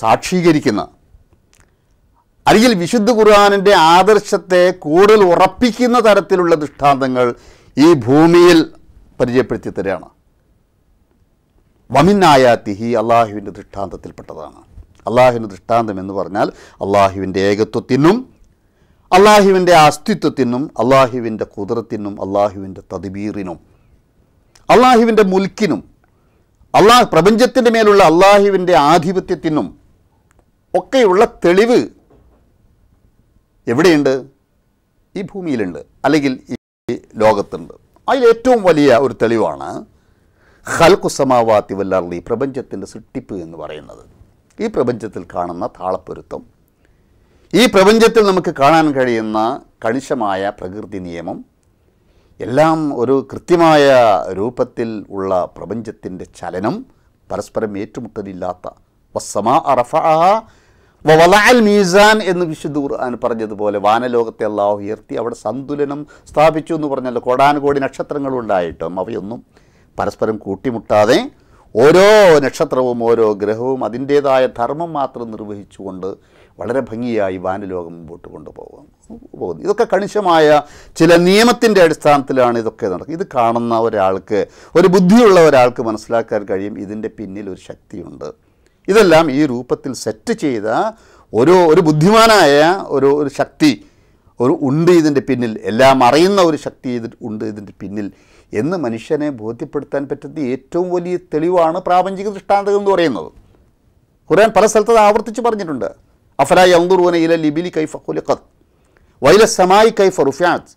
സാക്ഷീകരിക്കുന്ന അല്ലെങ്കിൽ വിശുദ്ധ ഖുർആാനിൻ്റെ ആദർശത്തെ കൂടുതൽ ഉറപ്പിക്കുന്ന തരത്തിലുള്ള ദൃഷ്ടാന്തങ്ങൾ ഈ ഭൂമിയിൽ പരിചയപ്പെടുത്തി തരികയാണ് വമിന്നായാത്തിഹി അള്ളാഹുവിൻ്റെ ദൃഷ്ടാന്തത്തിൽപ്പെട്ടതാണ് അള്ളാഹുവിൻ്റെ ദൃഷ്ടാന്തം എന്ന് പറഞ്ഞാൽ അള്ളാഹുവിൻ്റെ ഏകത്വത്തിനും അള്ളാഹുവിൻ്റെ അസ്തിത്വത്തിനും അള്ളാഹുവിൻ്റെ കുതിരത്തിനും അള്ളാഹുവിൻ്റെ തദിബീറിനും അള്ളാഹുവിൻ്റെ മുൽക്കിനും അള്ളാഹ് പ്രപഞ്ചത്തിൻ്റെ മേലുള്ള അള്ളാഹുവിൻ്റെ ആധിപത്യത്തിനും ഒക്കെയുള്ള തെളിവ് എവിടെയുണ്ട് ഈ ഭൂമിയിലുണ്ട് അല്ലെങ്കിൽ ഈ ലോകത്തുണ്ട് അതിലേറ്റവും വലിയ ഒരു തെളിവാണ് ഹൽക്കുസമാവാത്തി ഈ പ്രപഞ്ചത്തിൻ്റെ സൃഷ്ടിപ്പ് എന്ന് പറയുന്നത് ഈ പ്രപഞ്ചത്തിൽ കാണുന്ന താളപ്പൊരുത്തം ഈ പ്രപഞ്ചത്തിൽ നമുക്ക് കാണാൻ കഴിയുന്ന കണിശമായ പ്രകൃതി നിയമം എല്ലാം ഒരു കൃത്യമായ രൂപത്തിൽ ഉള്ള പ്രപഞ്ചത്തിൻ്റെ ചലനം പരസ്പരം ഏറ്റുമുട്ടലില്ലാത്ത വസ്സമാ അറഫ വവലാൽ മീസാൻ എന്ന് വിശുദ്ധ ഖുർആൻ പറഞ്ഞതുപോലെ വാനലോകത്തെ അള്ളാഹു ഉയർത്തി അവിടെ സന്തുലനം സ്ഥാപിച്ചു എന്ന് പറഞ്ഞല്ലോ കോടാനുകോടി നക്ഷത്രങ്ങളുണ്ടായിട്ടും അവയൊന്നും പരസ്പരം കൂട്ടിമുട്ടാതെ ഓരോ നക്ഷത്രവും ഓരോ ഗ്രഹവും അതിൻ്റേതായ ധർമ്മം മാത്രം നിർവഹിച്ചുകൊണ്ട് വളരെ ഭംഗിയായി വാനലോകം മുമ്പോട്ട് കൊണ്ടുപോകാം പോകുന്നു ഇതൊക്കെ കണിശമായ ചില നിയമത്തിൻ്റെ അടിസ്ഥാനത്തിലാണ് ഇതൊക്കെ നടക്കുന്നത് ഇത് കാണുന്ന ഒരാൾക്ക് ഒരു ബുദ്ധിയുള്ള ഒരാൾക്ക് മനസ്സിലാക്കാൻ കഴിയും ഇതിൻ്റെ പിന്നിൽ ഒരു ശക്തിയുണ്ട് ഇതെല്ലാം ഈ രൂപത്തിൽ സെറ്റ് ചെയ്ത ഒരു ഒരു ബുദ്ധിമാനായ ഒരു ഒരു ശക്തി ഒരു ഉണ്ട് ഇതിൻ്റെ പിന്നിൽ എല്ലാം അറിയുന്ന ഒരു ശക്തി ഇതിൽ ഉണ്ട് ഇതിൻ്റെ പിന്നിൽ എന്ന് മനുഷ്യനെ ബോധ്യപ്പെടുത്താൻ പറ്റുന്ന ഏറ്റവും വലിയ തെളിവാണ് പ്രാപഞ്ചിക ദൃഷ്ടാന്തം എന്ന് പറയുന്നത് ഖുർആൻ പല സ്ഥലത്ത് ആവർത്തിച്ച് പറഞ്ഞിട്ടുണ്ട് അഫല യന്ദുറൂന ഇല ലിബിലി കൈഫ കുലിഖത് വൈല സമായി കൈഫ റുഫിയാത്ത്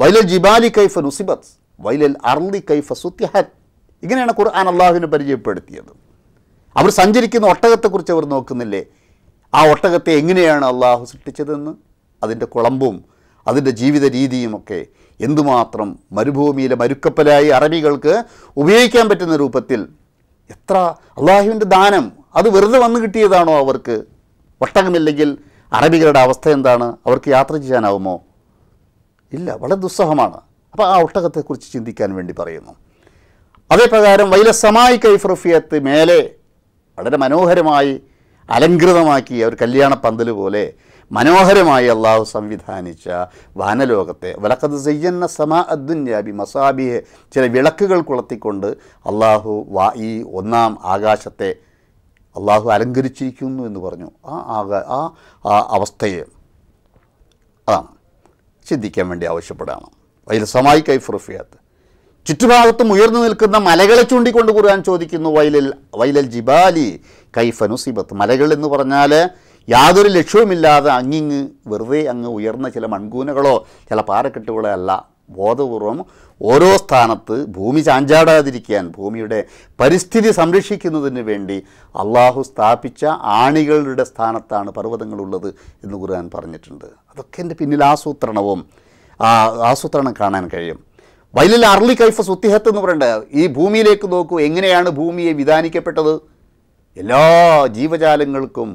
വൈല ജിബാലി കൈഫ നുസിബത്ത് വൈലൽ അർലി കൈഫ സുത്യഹത് ഇങ്ങനെയാണ് ഖുർആൻ അള്ളാഹുവിനെ പരിചയപ്പെടുത്തിയത് അവർ സഞ്ചരിക്കുന്ന ഒട്ടകത്തെക്കുറിച്ച് അവർ നോക്കുന്നില്ലേ ആ ഒട്ടകത്തെ എങ്ങനെയാണ് അള്ളാഹു സൃഷ്ടിച്ചതെന്ന് അതിൻ്റെ കുളമ്പും അതിൻ്റെ ജീവിത രീതിയുമൊക്കെ എന്തുമാത്രം മരുഭൂമിയിലെ മരുക്കപ്പലായി അറബികൾക്ക് ഉപയോഗിക്കാൻ പറ്റുന്ന രൂപത്തിൽ എത്ര അള്ളാഹുവിൻ്റെ ദാനം അത് വെറുതെ വന്നു കിട്ടിയതാണോ അവർക്ക് ഒട്ടകമില്ലെങ്കിൽ അറബികളുടെ അവസ്ഥ എന്താണ് അവർക്ക് യാത്ര ചെയ്യാനാവുമോ ഇല്ല വളരെ ദുസ്സഹമാണ് അപ്പോൾ ആ ഒട്ടകത്തെക്കുറിച്ച് ചിന്തിക്കാൻ വേണ്ടി പറയുന്നു അതേപ്രകാരം വൈലസമായി കൈഫ്രഫിയത്ത് മേലെ വളരെ മനോഹരമായി അലങ്കൃതമാക്കി ഒരു കല്യാണ പന്തൽ പോലെ മനോഹരമായി അള്ളാഹു സംവിധാനിച്ച വാനലോകത്തെ വലക്കത് സയ്യന്ന സമാ അദ്ദുന്യാബി മസാബിയെ ചില വിളക്കുകൾ കുളത്തിക്കൊണ്ട് അള്ളാഹു വാ ഈ ഒന്നാം ആകാശത്തെ അള്ളാഹു അലങ്കരിച്ചിരിക്കുന്നു എന്ന് പറഞ്ഞു ആ ആക ആ ആ അവസ്ഥയെ അതാണ് ചിന്തിക്കാൻ വേണ്ടി ആവശ്യപ്പെടുകയാണ് വൈൽ സമായി കൈഫുറഫിയാത്ത് ചുറ്റുഭാഗത്തും ഉയർന്നു നിൽക്കുന്ന മലകളെ ചൂണ്ടിക്കൊണ്ട് കുറയാൻ ചോദിക്കുന്നു വൈലൽ വൈലൽ ജിബാലി കൈഫനുസിബത്ത് മലകൾ എന്ന് പറഞ്ഞാൽ യാതൊരു ലക്ഷ്യവുമില്ലാതെ അങ്ങിങ്ങ് വെറുതെ അങ്ങ് ഉയർന്ന ചില മൺകൂനകളോ ചില പാറക്കെട്ടുകളോ അല്ല ബോധപൂർവം ഓരോ സ്ഥാനത്ത് ഭൂമി ചാഞ്ചാടാതിരിക്കാൻ ഭൂമിയുടെ പരിസ്ഥിതി സംരക്ഷിക്കുന്നതിന് വേണ്ടി അള്ളാഹു സ്ഥാപിച്ച ആണികളുടെ സ്ഥാനത്താണ് പർവ്വതങ്ങളുള്ളത് എന്ന് ഖുർആൻ പറഞ്ഞിട്ടുണ്ട് അതൊക്കെ എൻ്റെ പിന്നിൽ ആസൂത്രണവും ആസൂത്രണം കാണാൻ കഴിയും വൈലിൽ അർലി കൈഫ സുത്തിഹത്ത് എന്ന് പറയേണ്ടത് ഈ ഭൂമിയിലേക്ക് നോക്കൂ എങ്ങനെയാണ് ഭൂമിയെ വിധാനിക്കപ്പെട്ടത് എല്ലാ ജീവജാലങ്ങൾക്കും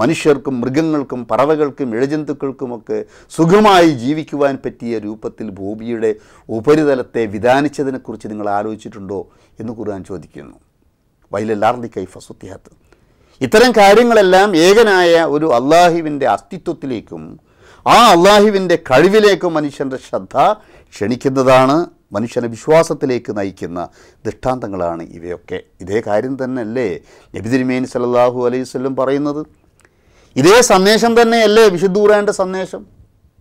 മനുഷ്യർക്കും മൃഗങ്ങൾക്കും പറവകൾക്കും ഇഴജന്തുക്കൾക്കുമൊക്കെ സുഖമായി ജീവിക്കുവാൻ പറ്റിയ രൂപത്തിൽ ഭൂമിയുടെ ഉപരിതലത്തെ വിധാനിച്ചതിനെക്കുറിച്ച് നിങ്ങൾ ആലോചിച്ചിട്ടുണ്ടോ എന്ന് കുറാൻ ചോദിക്കുന്നു വൈലല്ലാർദി കൈഫ സുത്യഹത്ത് ഇത്തരം കാര്യങ്ങളെല്ലാം ഏകനായ ഒരു അള്ളാഹുവിൻ്റെ അസ്തിത്വത്തിലേക്കും ആ അള്ളാഹുവിൻ്റെ കഴിവിലേക്കും മനുഷ്യൻ്റെ ശ്രദ്ധ ക്ഷണിക്കുന്നതാണ് മനുഷ്യനെ വിശ്വാസത്തിലേക്ക് നയിക്കുന്ന ദൃഷ്ടാന്തങ്ങളാണ് ഇവയൊക്കെ ഇതേ കാര്യം തന്നെയല്ലേ നബിതിരുമേനി സലല്ലാഹു അലൈഹി സ്വല്ലം പറയുന്നത് ഇതേ സന്ദേശം തന്നെയല്ലേ വിശുദ്ധൂറാൻ്റെ സന്ദേശം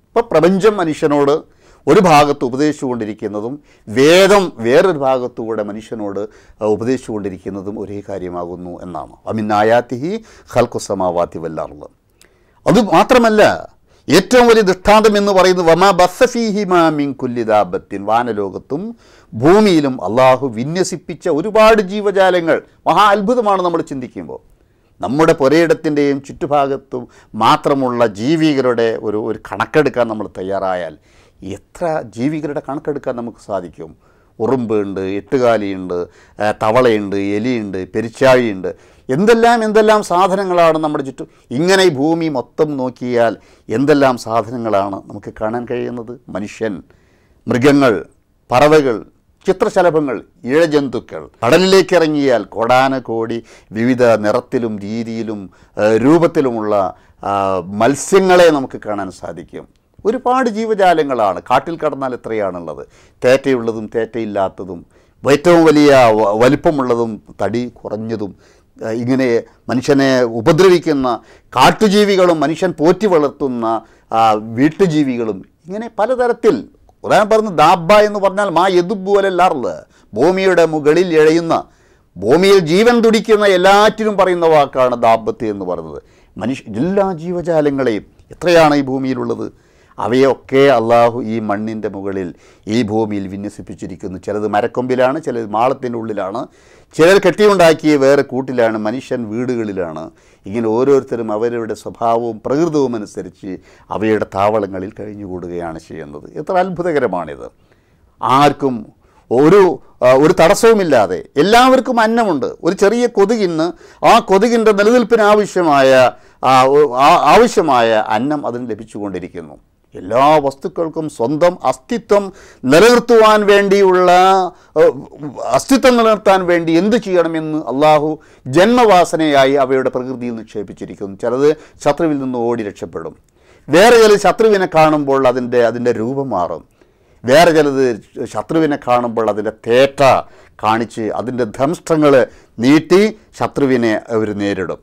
ഇപ്പോൾ പ്രപഞ്ചം മനുഷ്യനോട് ഒരു ഭാഗത്ത് ഉപദേശിച്ചുകൊണ്ടിരിക്കുന്നതും വേദം വേറൊരു ഭാഗത്തുകൂടെ മനുഷ്യനോട് ഉപദേശിച്ചുകൊണ്ടിരിക്കുന്നതും ഒരേ കാര്യമാകുന്നു എന്നാണ് അമിന്നായാത്തിഹി ഹൽക്കുസമാവാത്തി വല്ലാറുള്ളത് അത് മാത്രമല്ല ഏറ്റവും വലിയ ദൃഷ്ടാന്തം എന്ന് പറയുന്നത് വമാ ബസഫീഹിമാമിൻ കുല്ലിദാബത്തിൻ വാനലോകത്തും ഭൂമിയിലും അള്ളാഹു വിന്യസിപ്പിച്ച ഒരുപാട് ജീവജാലങ്ങൾ മഹാ അത്ഭുതമാണ് നമ്മൾ ചിന്തിക്കുമ്പോൾ നമ്മുടെ പുരയിടത്തിൻ്റെയും ചുറ്റുഭാഗത്തും മാത്രമുള്ള ജീവികളുടെ ഒരു ഒരു കണക്കെടുക്കാൻ നമ്മൾ തയ്യാറായാൽ എത്ര ജീവികളുടെ കണക്കെടുക്കാൻ നമുക്ക് സാധിക്കും ഉറുമ്പ് ഉണ്ട് എട്ടുകാലിയുണ്ട് തവളയുണ്ട് എലിയുണ്ട് പെരിച്ചാഴിയുണ്ട് എന്തെല്ലാം എന്തെല്ലാം സാധനങ്ങളാണ് നമ്മുടെ ചുറ്റും ഇങ്ങനെ ഈ ഭൂമി മൊത്തം നോക്കിയാൽ എന്തെല്ലാം സാധനങ്ങളാണ് നമുക്ക് കാണാൻ കഴിയുന്നത് മനുഷ്യൻ മൃഗങ്ങൾ പറവകൾ ചിത്രശലഭങ്ങൾ ഇഴജന്തുക്കൾ കടലിലേക്ക് ഇറങ്ങിയാൽ കോടി വിവിധ നിറത്തിലും രീതിയിലും രൂപത്തിലുമുള്ള മത്സ്യങ്ങളെ നമുക്ക് കാണാൻ സാധിക്കും ഒരുപാട് ജീവജാലങ്ങളാണ് കാട്ടിൽ കടന്നാൽ എത്രയാണുള്ളത് തേറ്റയുള്ളതും തേറ്റയില്ലാത്തതും ഏറ്റവും വലിയ വലിപ്പമുള്ളതും തടി കുറഞ്ഞതും ഇങ്ങനെ മനുഷ്യനെ ഉപദ്രവിക്കുന്ന കാട്ടുജീവികളും മനുഷ്യൻ പോറ്റി വളർത്തുന്ന വീട്ടുജീവികളും ഇങ്ങനെ പലതരത്തിൽ ഉദാഹരണം പറഞ്ഞു ദാബ എന്ന് പറഞ്ഞാൽ മാ എതുബുവലല്ലാറില് ഭൂമിയുടെ മുകളിൽ ഇഴയുന്ന ഭൂമിയിൽ ജീവൻ തുടിക്കുന്ന എല്ലാറ്റിനും പറയുന്ന വാക്കാണ് ദാബത്തി എന്ന് പറയുന്നത് മനുഷ്യ എല്ലാ ജീവജാലങ്ങളെയും എത്രയാണ് ഈ ഭൂമിയിലുള്ളത് അവയൊക്കെ അള്ളാഹു ഈ മണ്ണിൻ്റെ മുകളിൽ ഈ ഭൂമിയിൽ വിന്യസിപ്പിച്ചിരിക്കുന്നു ചിലത് മരക്കൊമ്പിലാണ് ചിലത് ഉള്ളിലാണ് ചിലർ കെട്ടിയുണ്ടാക്കിയ വേറെ കൂട്ടിലാണ് മനുഷ്യൻ വീടുകളിലാണ് ഇങ്ങനെ ഓരോരുത്തരും അവരുടെ സ്വഭാവവും പ്രകൃതവും അനുസരിച്ച് അവയുടെ താവളങ്ങളിൽ കഴിഞ്ഞുകൂടുകയാണ് ചെയ്യുന്നത് എത്ര അത്ഭുതകരമാണിത് ആർക്കും ഒരു ഒരു തടസ്സവുമില്ലാതെ എല്ലാവർക്കും അന്നമുണ്ട് ഒരു ചെറിയ കൊതുകിന്ന് ആ കൊതുകിൻ്റെ നിലനിൽപ്പിന് ആവശ്യമായ ആവശ്യമായ അന്നം അതിന് ലഭിച്ചുകൊണ്ടിരിക്കുന്നു എല്ലാ വസ്തുക്കൾക്കും സ്വന്തം അസ്തിത്വം നിലനിർത്തുവാൻ വേണ്ടിയുള്ള അസ്തിത്വം നിലനിർത്താൻ വേണ്ടി എന്ത് ചെയ്യണമെന്ന് അള്ളാഹു ജന്മവാസനയായി അവയുടെ പ്രകൃതിയിൽ നിക്ഷേപിച്ചിരിക്കുന്നു ചിലത് ശത്രുവിൽ നിന്ന് ഓടി രക്ഷപ്പെടും വേറെ ചില ശത്രുവിനെ കാണുമ്പോൾ അതിൻ്റെ അതിൻ്റെ രൂപം മാറും വേറെ ചിലത് ശത്രുവിനെ കാണുമ്പോൾ അതിൻ്റെ തേറ്റ കാണിച്ച് അതിൻ്റെ ധംഷ്ടങ്ങൾ നീട്ടി ശത്രുവിനെ അവർ നേരിടും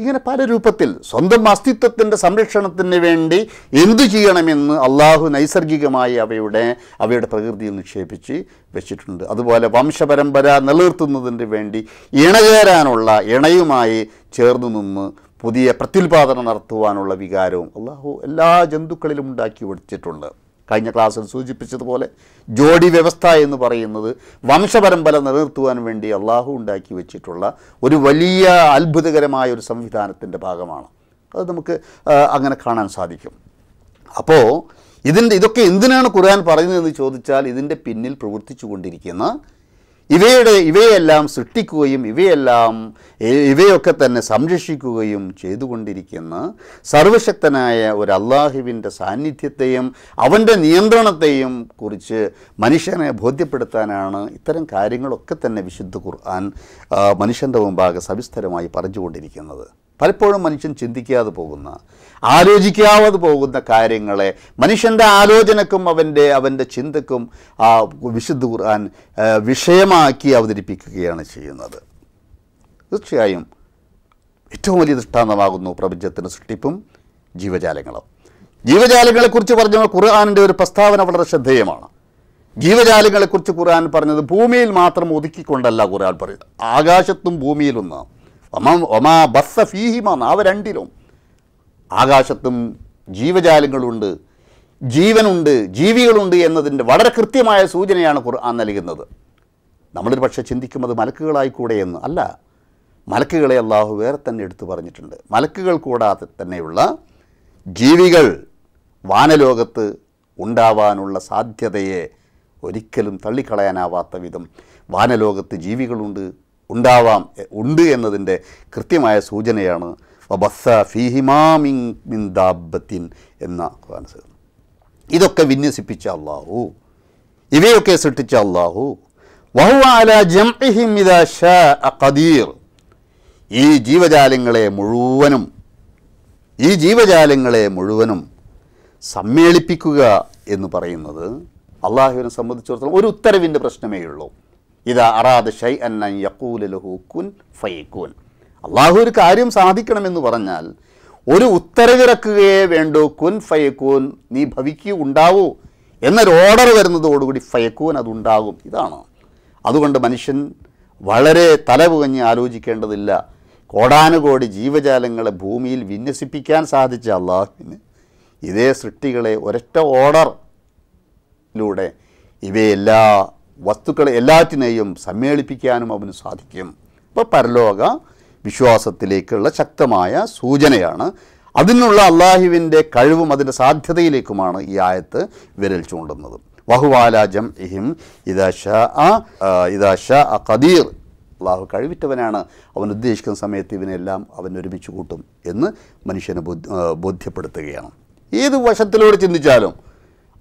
ഇങ്ങനെ പല രൂപത്തിൽ സ്വന്തം അസ്തിത്വത്തിൻ്റെ സംരക്ഷണത്തിന് വേണ്ടി എന്തു ചെയ്യണമെന്ന് അള്ളാഹു നൈസർഗികമായി അവയുടെ അവയുടെ പ്രകൃതിയിൽ നിക്ഷേപിച്ച് വെച്ചിട്ടുണ്ട് അതുപോലെ വംശപരമ്പര നിലനിർത്തുന്നതിന് വേണ്ടി ഇണചേരാനുള്ള ഇണയുമായി ചേർന്നു നിന്ന് പുതിയ പ്രത്യുൽപാദനം നടത്തുവാനുള്ള വികാരവും അള്ളാഹു എല്ലാ ജന്തുക്കളിലും ഉണ്ടാക്കി വെച്ചിട്ടുണ്ട് കഴിഞ്ഞ ക്ലാസ്സിൽ സൂചിപ്പിച്ചതുപോലെ ജോഡി വ്യവസ്ഥ എന്ന് പറയുന്നത് വംശപരമ്പര നിലനിർത്തുവാൻ വേണ്ടി അള്ളാഹു ഉണ്ടാക്കി വെച്ചിട്ടുള്ള ഒരു വലിയ അത്ഭുതകരമായ ഒരു സംവിധാനത്തിൻ്റെ ഭാഗമാണ് അത് നമുക്ക് അങ്ങനെ കാണാൻ സാധിക്കും അപ്പോൾ ഇതിൻ്റെ ഇതൊക്കെ എന്തിനാണ് ഖുർആൻ പറയുന്നതെന്ന് ചോദിച്ചാൽ ഇതിൻ്റെ പിന്നിൽ പ്രവർത്തിച്ചു കൊണ്ടിരിക്കുന്ന ഇവയുടെ ഇവയെല്ലാം സൃഷ്ടിക്കുകയും ഇവയെല്ലാം ഇവയൊക്കെ തന്നെ സംരക്ഷിക്കുകയും ചെയ്തുകൊണ്ടിരിക്കുന്ന സർവശക്തനായ ഒരു അള്ളാഹുവിൻ്റെ സാന്നിധ്യത്തെയും അവൻ്റെ നിയന്ത്രണത്തെയും കുറിച്ച് മനുഷ്യനെ ബോധ്യപ്പെടുത്താനാണ് ഇത്തരം കാര്യങ്ങളൊക്കെ തന്നെ വിശുദ്ധ ഖുർആൻ മനുഷ്യൻ്റെ മുമ്പാകെ സവിസ്തരമായി പറഞ്ഞുകൊണ്ടിരിക്കുന്നത് പലപ്പോഴും മനുഷ്യൻ ചിന്തിക്കാതെ പോകുന്ന ആലോചിക്കാതെ പോകുന്ന കാര്യങ്ങളെ മനുഷ്യൻ്റെ ആലോചനക്കും അവൻ്റെ അവൻ്റെ ചിന്തക്കും ആ വിശുദ്ധ ഖുർആൻ വിഷയമാക്കി അവതരിപ്പിക്കുകയാണ് ചെയ്യുന്നത് തീർച്ചയായും ഏറ്റവും വലിയ ദൃഷ്ടാന്തമാകുന്നു പ്രപഞ്ചത്തിൻ്റെ സൃഷ്ടിപ്പും ജീവജാലങ്ങളും ജീവജാലങ്ങളെക്കുറിച്ച് പറഞ്ഞ ഖുർആാനിൻ്റെ ഒരു പ്രസ്താവന വളരെ ശ്രദ്ധേയമാണ് ജീവജാലങ്ങളെക്കുറിച്ച് ഖുർആൻ പറഞ്ഞത് ഭൂമിയിൽ മാത്രം ഒതുക്കിക്കൊണ്ടല്ല ഖുർആൻ പറയുന്നത് ആകാശത്തും ഭൂമിയിലൊന്നാണ് ഒമാ ഒമാ ബസ്സ ഫീഹിമാ അവ രണ്ടിലും ആകാശത്തും ജീവജാലങ്ങളുണ്ട് ജീവനുണ്ട് ജീവികളുണ്ട് എന്നതിൻ്റെ വളരെ കൃത്യമായ സൂചനയാണ് ഖുർആൻ നൽകുന്നത് നമ്മളൊരു പക്ഷേ ചിന്തിക്കുന്നത് മലക്കുകളായിക്കൂടെ എന്ന് അല്ല മലക്കുകളെ അള്ളാഹു വേറെ തന്നെ എടുത്തു പറഞ്ഞിട്ടുണ്ട് മലക്കുകൾ കൂടാതെ തന്നെയുള്ള ജീവികൾ വാനലോകത്ത് ഉണ്ടാവാനുള്ള സാധ്യതയെ ഒരിക്കലും തള്ളിക്കളയാനാവാത്ത വിധം വാനലോകത്ത് ജീവികളുണ്ട് ഉണ്ടാവാം ഉണ്ട് എന്നതിൻ്റെ കൃത്യമായ സൂചനയാണ് വബസ്സ ഫിഹിമാമിങ് മിൻ ദാബത്തിൻ എന്ന ഖുർആാനസ് ഇതൊക്കെ വിന്യസിപ്പിച്ച അള്ളാഹു ഇവയൊക്കെ സൃഷ്ടിച്ച അള്ളാഹു ഖദീർ ഈ ജീവജാലങ്ങളെ മുഴുവനും ഈ ജീവജാലങ്ങളെ മുഴുവനും സമ്മേളിപ്പിക്കുക എന്ന് പറയുന്നത് അള്ളാഹുവിനെ സംബന്ധിച്ചിടത്തോളം ഒരു ഉത്തരവിൻ്റെ പ്രശ്നമേ ഉള്ളൂ ഇത് അറാദ് ഷൈ അന്നൻ യക്കൂലുഹൂക്കുൻ ഫൈക്കൂൻ അള്ളാഹു ഒരു കാര്യം സാധിക്കണമെന്ന് പറഞ്ഞാൽ ഒരു ഉത്തരവിറക്കുകയേ വേണ്ടൂ കുൻ ഫയക്കൂൻ നീ ഭവിക്കൂ ഉണ്ടാവൂ എന്നൊരു ഓർഡർ വരുന്നതോടുകൂടി ഫയക്കൂൻ അതുണ്ടാകും ഇതാണ് അതുകൊണ്ട് മനുഷ്യൻ വളരെ തലപുകഞ്ഞ് ആലോചിക്കേണ്ടതില്ല കോടാനുകോടി ജീവജാലങ്ങളെ ഭൂമിയിൽ വിന്യസിപ്പിക്കാൻ സാധിച്ച അള്ളാഹുവിന് ഇതേ സൃഷ്ടികളെ ഒരൊറ്റ ഓർഡറിലൂടെ ഇവയെല്ലാ വസ്തുക്കളെ എല്ലാറ്റിനെയും സമ്മേളിപ്പിക്കാനും അവന് സാധിക്കും ഇപ്പോൾ പരലോക വിശ്വാസത്തിലേക്കുള്ള ശക്തമായ സൂചനയാണ് അതിനുള്ള അള്ളാഹുവിൻ്റെ കഴിവും അതിൻ്റെ സാധ്യതയിലേക്കുമാണ് ഈ ആയത്ത് വിരൽ ചൂണ്ടുന്നത് വഹുവാലാജം ഇഹിം ഇദാഷ ഇദാഷ ഖദീർ അള്ളാഹു കഴിവിറ്റവനാണ് അവൻ ഉദ്ദേശിക്കുന്ന സമയത്ത് ഇവനെല്ലാം അവൻ ഒരുമിച്ച് കൂട്ടും എന്ന് മനുഷ്യനെ ബോധ്യപ്പെടുത്തുകയാണ് ഏത് വശത്തിലൂടെ ചിന്തിച്ചാലും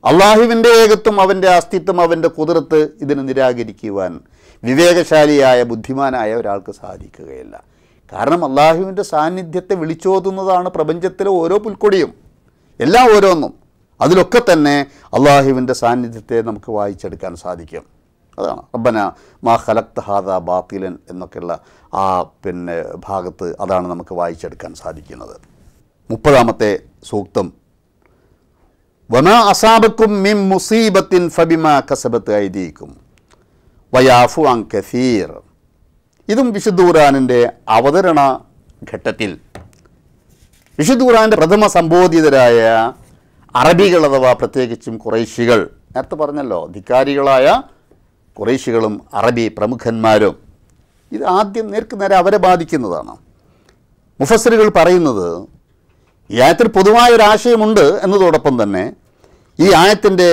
അള്ളാഹുവിൻ്റെ ഏകത്വം അവൻ്റെ അസ്തിത്വം അവൻ്റെ കുതിർത്ത് ഇതിനെ നിരാകരിക്കുവാൻ വിവേകശാലിയായ ബുദ്ധിമാനായ ഒരാൾക്ക് സാധിക്കുകയില്ല കാരണം അള്ളാഹുവിൻ്റെ സാന്നിധ്യത്തെ വിളിച്ചോതുന്നതാണ് പ്രപഞ്ചത്തിലെ ഓരോ പുൽക്കൊടിയും എല്ലാം ഓരോന്നും അതിലൊക്കെ തന്നെ അള്ളാഹുവിൻ്റെ സാന്നിധ്യത്തെ നമുക്ക് വായിച്ചെടുക്കാൻ സാധിക്കും അതാണ് റബ്ബന മാ ഹലക്ത ഹാദ ബാത്തിലൻ എന്നൊക്കെയുള്ള ആ പിന്നെ ഭാഗത്ത് അതാണ് നമുക്ക് വായിച്ചെടുക്കാൻ സാധിക്കുന്നത് മുപ്പതാമത്തെ സൂക്തം വമാ അസാബക്കും മിം മുസീബത്തിൻ ഫബിമ കസബത്ത് ഐദീക്കും വയാഫു അങ് കസീർ ഇതും വിശുദ്ധ ഖുറാനിൻ്റെ അവതരണ ഘട്ടത്തിൽ വിശുദ്ധ ഖുറാൻ്റെ പ്രഥമ സംബോധിതരായ അറബികൾ അഥവാ പ്രത്യേകിച്ചും കുറേശികൾ നേരത്തെ പറഞ്ഞല്ലോ ധിക്കാരികളായ കുറേശികളും അറബി പ്രമുഖന്മാരും ഇത് ആദ്യം നേർക്കു നേരെ അവരെ ബാധിക്കുന്നതാണ് മുഫസറുകൾ പറയുന്നത് ഈ ആയത്തിൽ പൊതുവായ ഒരാശയമുണ്ട് എന്നതോടൊപ്പം തന്നെ ഈ ആയത്തിൻ്റെ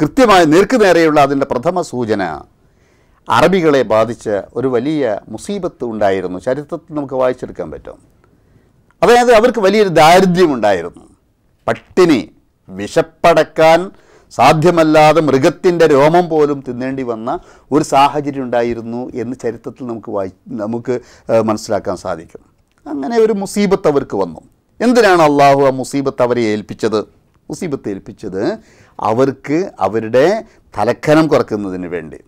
കൃത്യമായ നേർക്കുനേരെയുള്ള അതിൻ്റെ പ്രഥമ സൂചന അറബികളെ ബാധിച്ച ഒരു വലിയ മുസീബത്ത് ഉണ്ടായിരുന്നു ചരിത്രത്തിൽ നമുക്ക് വായിച്ചെടുക്കാൻ പറ്റും അതായത് അവർക്ക് വലിയൊരു ദാരിദ്ര്യമുണ്ടായിരുന്നു പട്ടിണി വിശപ്പടക്കാൻ സാധ്യമല്ലാതെ മൃഗത്തിൻ്റെ രോമം പോലും തിന്നേണ്ടി വന്ന ഒരു സാഹചര്യം ഉണ്ടായിരുന്നു എന്ന് ചരിത്രത്തിൽ നമുക്ക് വായി നമുക്ക് മനസ്സിലാക്കാൻ സാധിക്കും അങ്ങനെ ഒരു മുസീബത്ത് അവർക്ക് വന്നു എന്തിനാണ് അള്ളാഹു ആ മുസീബത്ത് അവരെ ഏൽപ്പിച്ചത് മുസീബത്ത് ഏൽപ്പിച്ചത് അവർക്ക് അവരുടെ തലക്കനം കുറക്കുന്നതിന് വേണ്ടി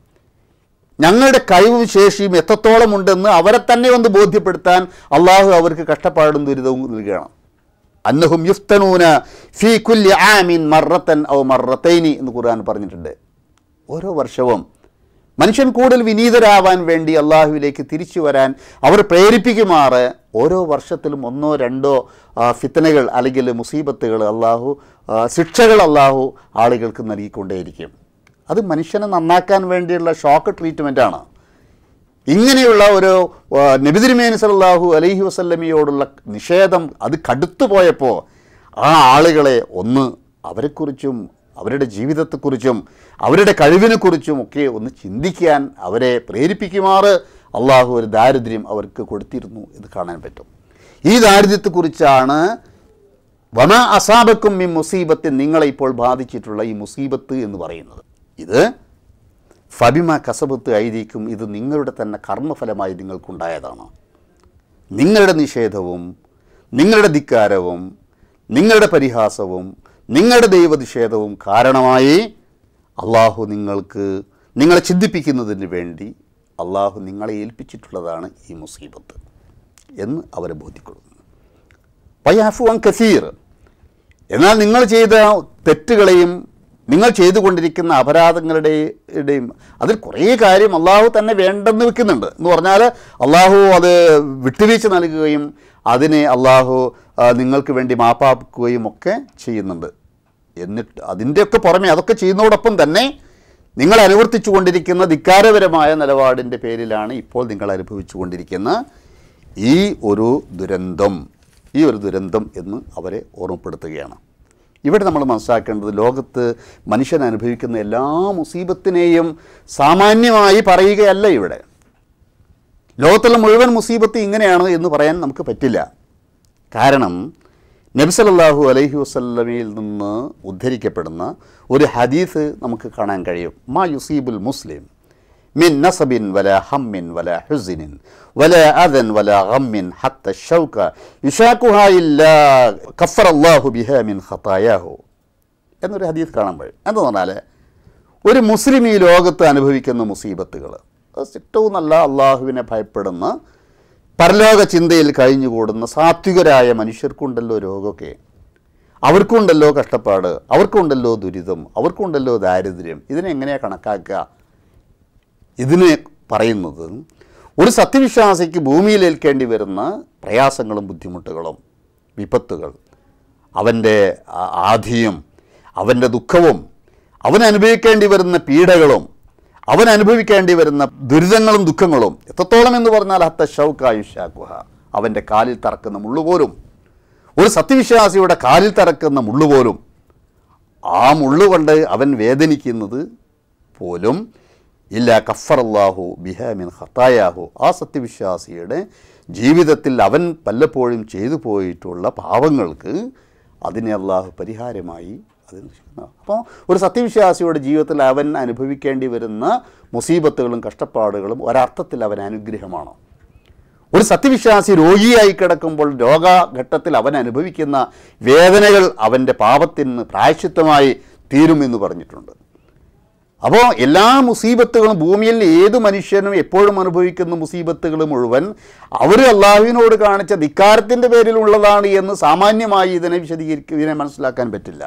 ഞങ്ങളുടെ കഴിവും ശേഷിയും എത്രത്തോളം ഉണ്ടെന്ന് അവരെ തന്നെ ഒന്ന് ബോധ്യപ്പെടുത്താൻ അള്ളാഹു അവർക്ക് കഷ്ടപ്പാടും ദുരിതവും നൽകണം അന്നഹും യുഫ്തനൂന ഫീ കുല്ലി ആമീൻ മറത്തൻ ഔ മറത്തൈനി എന്ന് ഖുർആൻ പറഞ്ഞിട്ടുണ്ട് ഓരോ വർഷവും മനുഷ്യൻ കൂടുതൽ വിനീതരാവാൻ വേണ്ടി അള്ളാഹുവിലേക്ക് തിരിച്ചു വരാൻ അവർ പ്രേരിപ്പിക്കുമാറ് ഓരോ വർഷത്തിലും ഒന്നോ രണ്ടോ ഫിത്തനകൾ അല്ലെങ്കിൽ മുസീബത്തുകൾ അള്ളാഹു ശിക്ഷകൾ അള്ളാഹു ആളുകൾക്ക് നൽകിക്കൊണ്ടേയിരിക്കും അത് മനുഷ്യനെ നന്നാക്കാൻ വേണ്ടിയുള്ള ഷോക്ക് ട്രീറ്റ്മെൻറ്റാണ് ഇങ്ങനെയുള്ള ഒരു നബിതിരുമേനി സല്ലാഹു അലഹി വസല്ലമിയോടുള്ള നിഷേധം അത് കടുത്തു പോയപ്പോൾ ആ ആളുകളെ ഒന്ന് അവരെക്കുറിച്ചും അവരുടെ ജീവിതത്തെക്കുറിച്ചും അവരുടെ കഴിവിനെക്കുറിച്ചും ഒക്കെ ഒന്ന് ചിന്തിക്കാൻ അവരെ പ്രേരിപ്പിക്കുമാറ് അള്ളാഹു ഒരു ദാരിദ്ര്യം അവർക്ക് കൊടുത്തിരുന്നു എന്ന് കാണാൻ പറ്റും ഈ ദാരിദ്ര്യത്തെക്കുറിച്ചാണ് വന അസാബക്കും ഈ മുസീബത്ത് നിങ്ങളെ ഇപ്പോൾ ബാധിച്ചിട്ടുള്ള ഈ മുസീബത്ത് എന്ന് പറയുന്നത് ഇത് ഫബിമ കസബത്ത് ആയിരിക്കും ഇത് നിങ്ങളുടെ തന്നെ കർമ്മഫലമായി നിങ്ങൾക്കുണ്ടായതാണ് നിങ്ങളുടെ നിഷേധവും നിങ്ങളുടെ ധിക്കാരവും നിങ്ങളുടെ പരിഹാസവും നിങ്ങളുടെ ദൈവനിഷേധവും കാരണമായി അള്ളാഹു നിങ്ങൾക്ക് നിങ്ങളെ ചിന്തിപ്പിക്കുന്നതിന് വേണ്ടി അള്ളാഹു നിങ്ങളെ ഏൽപ്പിച്ചിട്ടുള്ളതാണ് ഈ മുസീബത്ത് എന്ന് അവരെ ബോധ്യപ്പെടുന്നു പയാഫുവാൻ കസീർ എന്നാൽ നിങ്ങൾ ചെയ്ത തെറ്റുകളെയും നിങ്ങൾ ചെയ്തുകൊണ്ടിരിക്കുന്ന അപരാധങ്ങളുടെയും അതിൽ കുറേ കാര്യം അള്ളാഹു തന്നെ വേണ്ടെന്ന് വെക്കുന്നുണ്ട് എന്ന് പറഞ്ഞാൽ അള്ളാഹു അത് വിട്ടുവീഴ്ച നൽകുകയും അതിനെ അള്ളാഹു നിങ്ങൾക്ക് വേണ്ടി മാപ്പാക്കുകയും ഒക്കെ ചെയ്യുന്നുണ്ട് എന്നിട്ട് അതിൻ്റെയൊക്കെ പുറമെ അതൊക്കെ ചെയ്യുന്നതോടൊപ്പം തന്നെ നിങ്ങൾ അനുവർത്തിച്ചു കൊണ്ടിരിക്കുന്ന ധിക്കാരപരമായ നിലപാടിൻ്റെ പേരിലാണ് ഇപ്പോൾ നിങ്ങൾ അനുഭവിച്ചു കൊണ്ടിരിക്കുന്ന ഈ ഒരു ദുരന്തം ഈ ഒരു ദുരന്തം എന്ന് അവരെ ഓർമ്മപ്പെടുത്തുകയാണ് ഇവിടെ നമ്മൾ മനസ്സിലാക്കേണ്ടത് ലോകത്ത് മനുഷ്യൻ അനുഭവിക്കുന്ന എല്ലാ മുസീബത്തിനെയും സാമാന്യമായി പറയുകയല്ല ഇവിടെ ലോകത്തുള്ള മുഴുവൻ മുസീബത്ത് ഇങ്ങനെയാണ് എന്ന് പറയാൻ നമുക്ക് പറ്റില്ല കാരണം നബിസലല്ലാഹു അലൈഹി വസ്ലമിയിൽ നിന്ന് ഉദ്ധരിക്കപ്പെടുന്ന ഒരു ഹദീസ് നമുക്ക് കാണാൻ കഴിയും മാ യുസീബുൽ മുസ്ലിം മിൻ നസബിൻ വല ഹമ്മിൻ വല ഹുസിനിൻ വല അദൻ വല ഗമ്മിൻ ഹത്ത ഷൗക യുഷാക്കുഹ ഇല്ലാ അള്ളാഹു ബിഹമിൻ മിൻ എന്നൊരു ഹദീസ് കാണാൻ കഴിയും എന്ന് പറഞ്ഞാൽ ഒരു മുസ്ലിം ഈ ലോകത്ത് അനുഭവിക്കുന്ന മുസീബത്തുകൾ ഏറ്റവും നല്ല അള്ളാഹുവിനെ ഭയപ്പെടുന്ന പരലോക ചിന്തയിൽ കഴിഞ്ഞുകൂടുന്ന സാത്വികരായ മനുഷ്യർക്കുണ്ടല്ലോ രോഗമൊക്കെ അവർക്കുണ്ടല്ലോ കഷ്ടപ്പാട് അവർക്കുണ്ടല്ലോ ദുരിതം അവർക്കുണ്ടല്ലോ ദാരിദ്ര്യം ഇതിനെങ്ങനെയാണ് കണക്കാക്കുക ഇതിനെ പറയുന്നത് ഒരു സത്യവിശ്വാസിക്ക് ഭൂമിയിലേൽക്കേണ്ടി വരുന്ന പ്രയാസങ്ങളും ബുദ്ധിമുട്ടുകളും വിപത്തുകൾ അവൻ്റെ ആധിയും അവൻ്റെ ദുഃഖവും അവനനുഭവിക്കേണ്ടി വരുന്ന പീഡകളും അവൻ അനുഭവിക്കേണ്ടി വരുന്ന ദുരിതങ്ങളും ദുഃഖങ്ങളും എത്രത്തോളം എന്ന് പറഞ്ഞാൽ ഹത്ത ഷൗക്കായുഷാക്കുഹ അവൻ്റെ കാലിൽ തറക്കുന്ന മുള്ളുപോലും ഒരു സത്യവിശ്വാസിയുടെ കാലിൽ തറക്കുന്ന മുള്ളുപോലും ആ മുള്ളുകൊണ്ട് അവൻ വേദനിക്കുന്നത് പോലും ഇല്ല കഫറല്ലാഹു ബിഹാമിൻ ഹത്തായാഹു ആ സത്യവിശ്വാസിയുടെ ജീവിതത്തിൽ അവൻ പലപ്പോഴും ചെയ്തു പോയിട്ടുള്ള പാവങ്ങൾക്ക് അതിനെ അള്ളാഹു പരിഹാരമായി അതിൽ അപ്പോൾ ഒരു സത്യവിശ്വാസിയുടെ ജീവിതത്തിൽ അവൻ അനുഭവിക്കേണ്ടി വരുന്ന മുസീബത്തുകളും കഷ്ടപ്പാടുകളും ഒരർത്ഥത്തിൽ അവൻ അനുഗ്രഹമാണ് ഒരു സത്യവിശ്വാസി രോഗിയായി കിടക്കുമ്പോൾ രോഗഘട്ടത്തിൽ അവൻ അനുഭവിക്കുന്ന വേദനകൾ അവൻ്റെ പാപത്തിന് പ്രായശ്ചിത്തമായി തീരുമെന്ന് പറഞ്ഞിട്ടുണ്ട് അപ്പോൾ എല്ലാ മുസീബത്തുകളും ഭൂമിയിൽ ഏത് മനുഷ്യനും എപ്പോഴും അനുഭവിക്കുന്ന മുസീബത്തുകൾ മുഴുവൻ അവർ അള്ളാഹുവിനോട് കാണിച്ച ധിക്കാരത്തിൻ്റെ പേരിലുള്ളതാണ് എന്ന് സാമാന്യമായി ഇതിനെ വിശദീകരിക്കുക ഇതിനെ മനസ്സിലാക്കാൻ പറ്റില്ല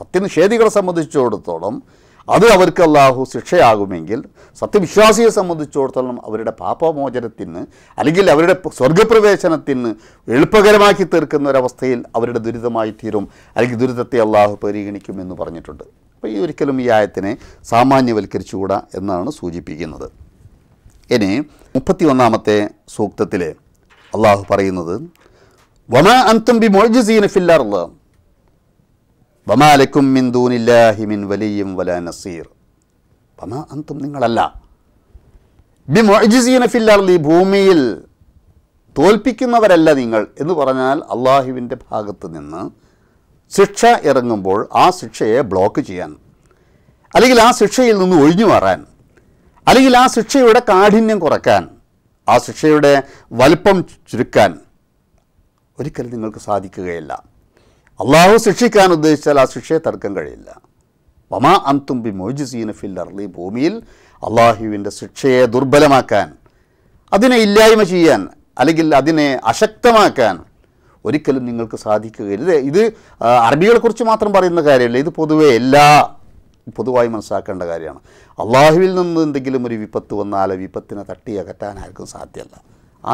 സത്യനിഷേധികളെ സംബന്ധിച്ചിടത്തോളം അത് അവർക്ക് അള്ളാഹു ശിക്ഷയാകുമെങ്കിൽ സത്യവിശ്വാസിയെ സംബന്ധിച്ചിടത്തോളം അവരുടെ പാപമോചനത്തിന് അല്ലെങ്കിൽ അവരുടെ സ്വർഗപ്രവേശനത്തിന് എളുപ്പകരമാക്കി തീർക്കുന്ന ഒരവസ്ഥയിൽ അവരുടെ ദുരിതമായി തീരും അല്ലെങ്കിൽ ദുരിതത്തെ അള്ളാഹു പരിഗണിക്കും എന്ന് പറഞ്ഞിട്ടുണ്ട് അപ്പോൾ ഈ ഒരിക്കലും ഈ ആയത്തിനെ സാമാന്യവൽക്കരിച്ചുകൂടാ എന്നാണ് സൂചിപ്പിക്കുന്നത് ഇനി മുപ്പത്തി ഒന്നാമത്തെ സൂക്തത്തിൽ അള്ളാഹു പറയുന്നത് വമാ അന്തം ബി മോജ് സീനഫില്ലാറുള്ള വമാലക്കും മിൻ ദൂനില്ലാഹി മിൻ വലിയും വല നസീർ വമാ അന്തും നിങ്ങളല്ല ബി മൊജിസീനഫില്ലി ഭൂമിയിൽ തോൽപ്പിക്കുന്നവരല്ല നിങ്ങൾ എന്ന് പറഞ്ഞാൽ അള്ളാഹുവിൻ്റെ ഭാഗത്ത് നിന്ന് ശിക്ഷ ഇറങ്ങുമ്പോൾ ആ ശിക്ഷയെ ബ്ലോക്ക് ചെയ്യാൻ അല്ലെങ്കിൽ ആ ശിക്ഷയിൽ നിന്ന് ഒഴിഞ്ഞു മാറാൻ അല്ലെങ്കിൽ ആ ശിക്ഷയുടെ കാഠിന്യം കുറയ്ക്കാൻ ആ ശിക്ഷയുടെ വലുപ്പം ചുരുക്കാൻ ഒരിക്കലും നിങ്ങൾക്ക് സാധിക്കുകയില്ല അള്ളാഹു ശിക്ഷിക്കാൻ ഉദ്ദേശിച്ചാൽ ആ ശിക്ഷയെ തർക്കം കഴിയില്ല വമാ അന്തുംബി മോജിസീന ഫിൽ അർലി ഭൂമിയിൽ അള്ളാഹുവിൻ്റെ ശിക്ഷയെ ദുർബലമാക്കാൻ അതിനെ ഇല്ലായ്മ ചെയ്യാൻ അല്ലെങ്കിൽ അതിനെ അശക്തമാക്കാൻ ഒരിക്കലും നിങ്ങൾക്ക് സാധിക്കുകയില്ല ഇത് അറബികളെക്കുറിച്ച് മാത്രം പറയുന്ന കാര്യമല്ല ഇത് പൊതുവേ എല്ലാ പൊതുവായി മനസ്സിലാക്കേണ്ട കാര്യമാണ് അള്ളാഹുവിൽ നിന്ന് എന്തെങ്കിലും ഒരു വിപത്ത് വന്നാൽ വിപത്തിനെ തട്ടി അകറ്റാൻ ആർക്കും സാധ്യമല്ല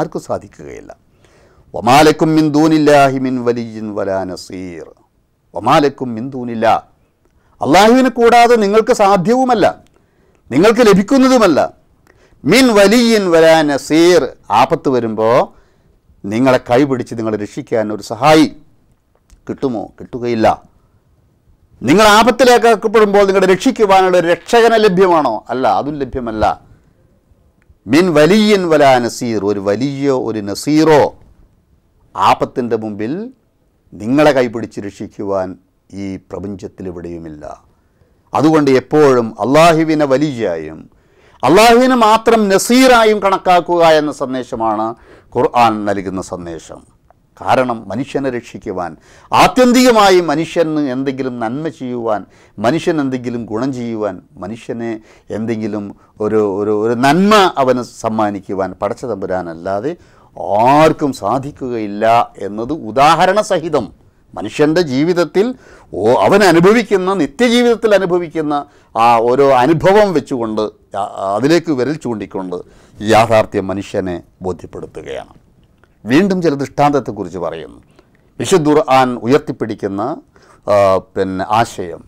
ആർക്കും സാധിക്കുകയില്ല വമാലക്കും മിന്തൂനില്ലാഹി മിൻ വലാ നസീർ വമാലക്കും മിന്തൂനില്ല അള്ളാഹുവിനെ കൂടാതെ നിങ്ങൾക്ക് സാധ്യവുമല്ല നിങ്ങൾക്ക് ലഭിക്കുന്നതുമല്ല മിൻ വലിയൻ വലാ നസീർ ആപത്ത് വരുമ്പോൾ നിങ്ങളെ കൈപിടിച്ച് നിങ്ങളെ രക്ഷിക്കാൻ ഒരു സഹായി കിട്ടുമോ കിട്ടുകയില്ല നിങ്ങൾ ആപത്തിലേക്കാക്കപ്പെടുമ്പോൾ നിങ്ങളുടെ രക്ഷിക്കുവാനുള്ള ഒരു രക്ഷകനെ ലഭ്യമാണോ അല്ല അതും ലഭ്യമല്ല മിൻ വലിയൻ വലാ നസീർ ഒരു വലിയ ഒരു നസീറോ ആപത്തിൻ്റെ മുമ്പിൽ നിങ്ങളെ കൈപിടിച്ച് രക്ഷിക്കുവാൻ ഈ പ്രപഞ്ചത്തിലെവിടെയുമില്ല അതുകൊണ്ട് എപ്പോഴും അള്ളാഹുവിനെ വലിയായും അള്ളാഹുവിനെ മാത്രം നസീറായും കണക്കാക്കുക എന്ന സന്ദേശമാണ് ഖുർആൻ നൽകുന്ന സന്ദേശം കാരണം മനുഷ്യനെ രക്ഷിക്കുവാൻ ആത്യന്തികമായി മനുഷ്യന് എന്തെങ്കിലും നന്മ ചെയ്യുവാൻ മനുഷ്യൻ എന്തെങ്കിലും ഗുണം ചെയ്യുവാൻ മനുഷ്യനെ എന്തെങ്കിലും ഒരു ഒരു ഒരു നന്മ അവന് സമ്മാനിക്കുവാൻ പടച്ച തമ്പുരാനല്ലാതെ ആർക്കും സാധിക്കുകയില്ല എന്നത് സഹിതം മനുഷ്യൻ്റെ ജീവിതത്തിൽ ഓ അവൻ അനുഭവിക്കുന്ന നിത്യജീവിതത്തിൽ അനുഭവിക്കുന്ന ആ ഓരോ അനുഭവം വെച്ചുകൊണ്ട് അതിലേക്ക് വിരൽ ചൂണ്ടിക്കൊണ്ട് യാഥാർത്ഥ്യം മനുഷ്യനെ ബോധ്യപ്പെടുത്തുകയാണ് വീണ്ടും ചില ദൃഷ്ടാന്തത്തെക്കുറിച്ച് പറയുന്നു വിശുദ്ധുർ ആൻ ഉയർത്തിപ്പിടിക്കുന്ന പിന്നെ ആശയം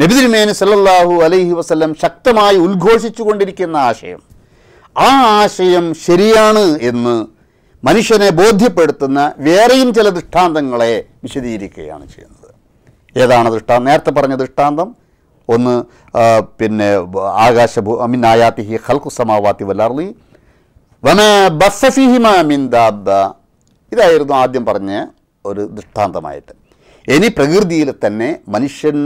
നബിതിരുമേനി സല്ലല്ലാഹു അലൈഹി വസ്ലം ശക്തമായി ഉദ്ഘോഷിച്ചു കൊണ്ടിരിക്കുന്ന ആശയം ആ ആശയം ശരിയാണ് എന്ന് മനുഷ്യനെ ബോധ്യപ്പെടുത്തുന്ന വേറെയും ചില ദൃഷ്ടാന്തങ്ങളെ വിശദീകരിക്കുകയാണ് ചെയ്യുന്നത് ഏതാണ് ദൃഷ്ടാന്തം നേരത്തെ പറഞ്ഞ ദൃഷ്ടാന്തം ഒന്ന് പിന്നെ ആകാശഭൂ മിൻ ആയാത്തി ഹി ഹൽക്കു സമാവാത്തി വല്ലാർലി വന ബസ്സഫിഹിമ മിൻ ഇതായിരുന്നു ആദ്യം പറഞ്ഞ ഒരു ദൃഷ്ടാന്തമായിട്ട് ഇനി പ്രകൃതിയിൽ തന്നെ മനുഷ്യൻ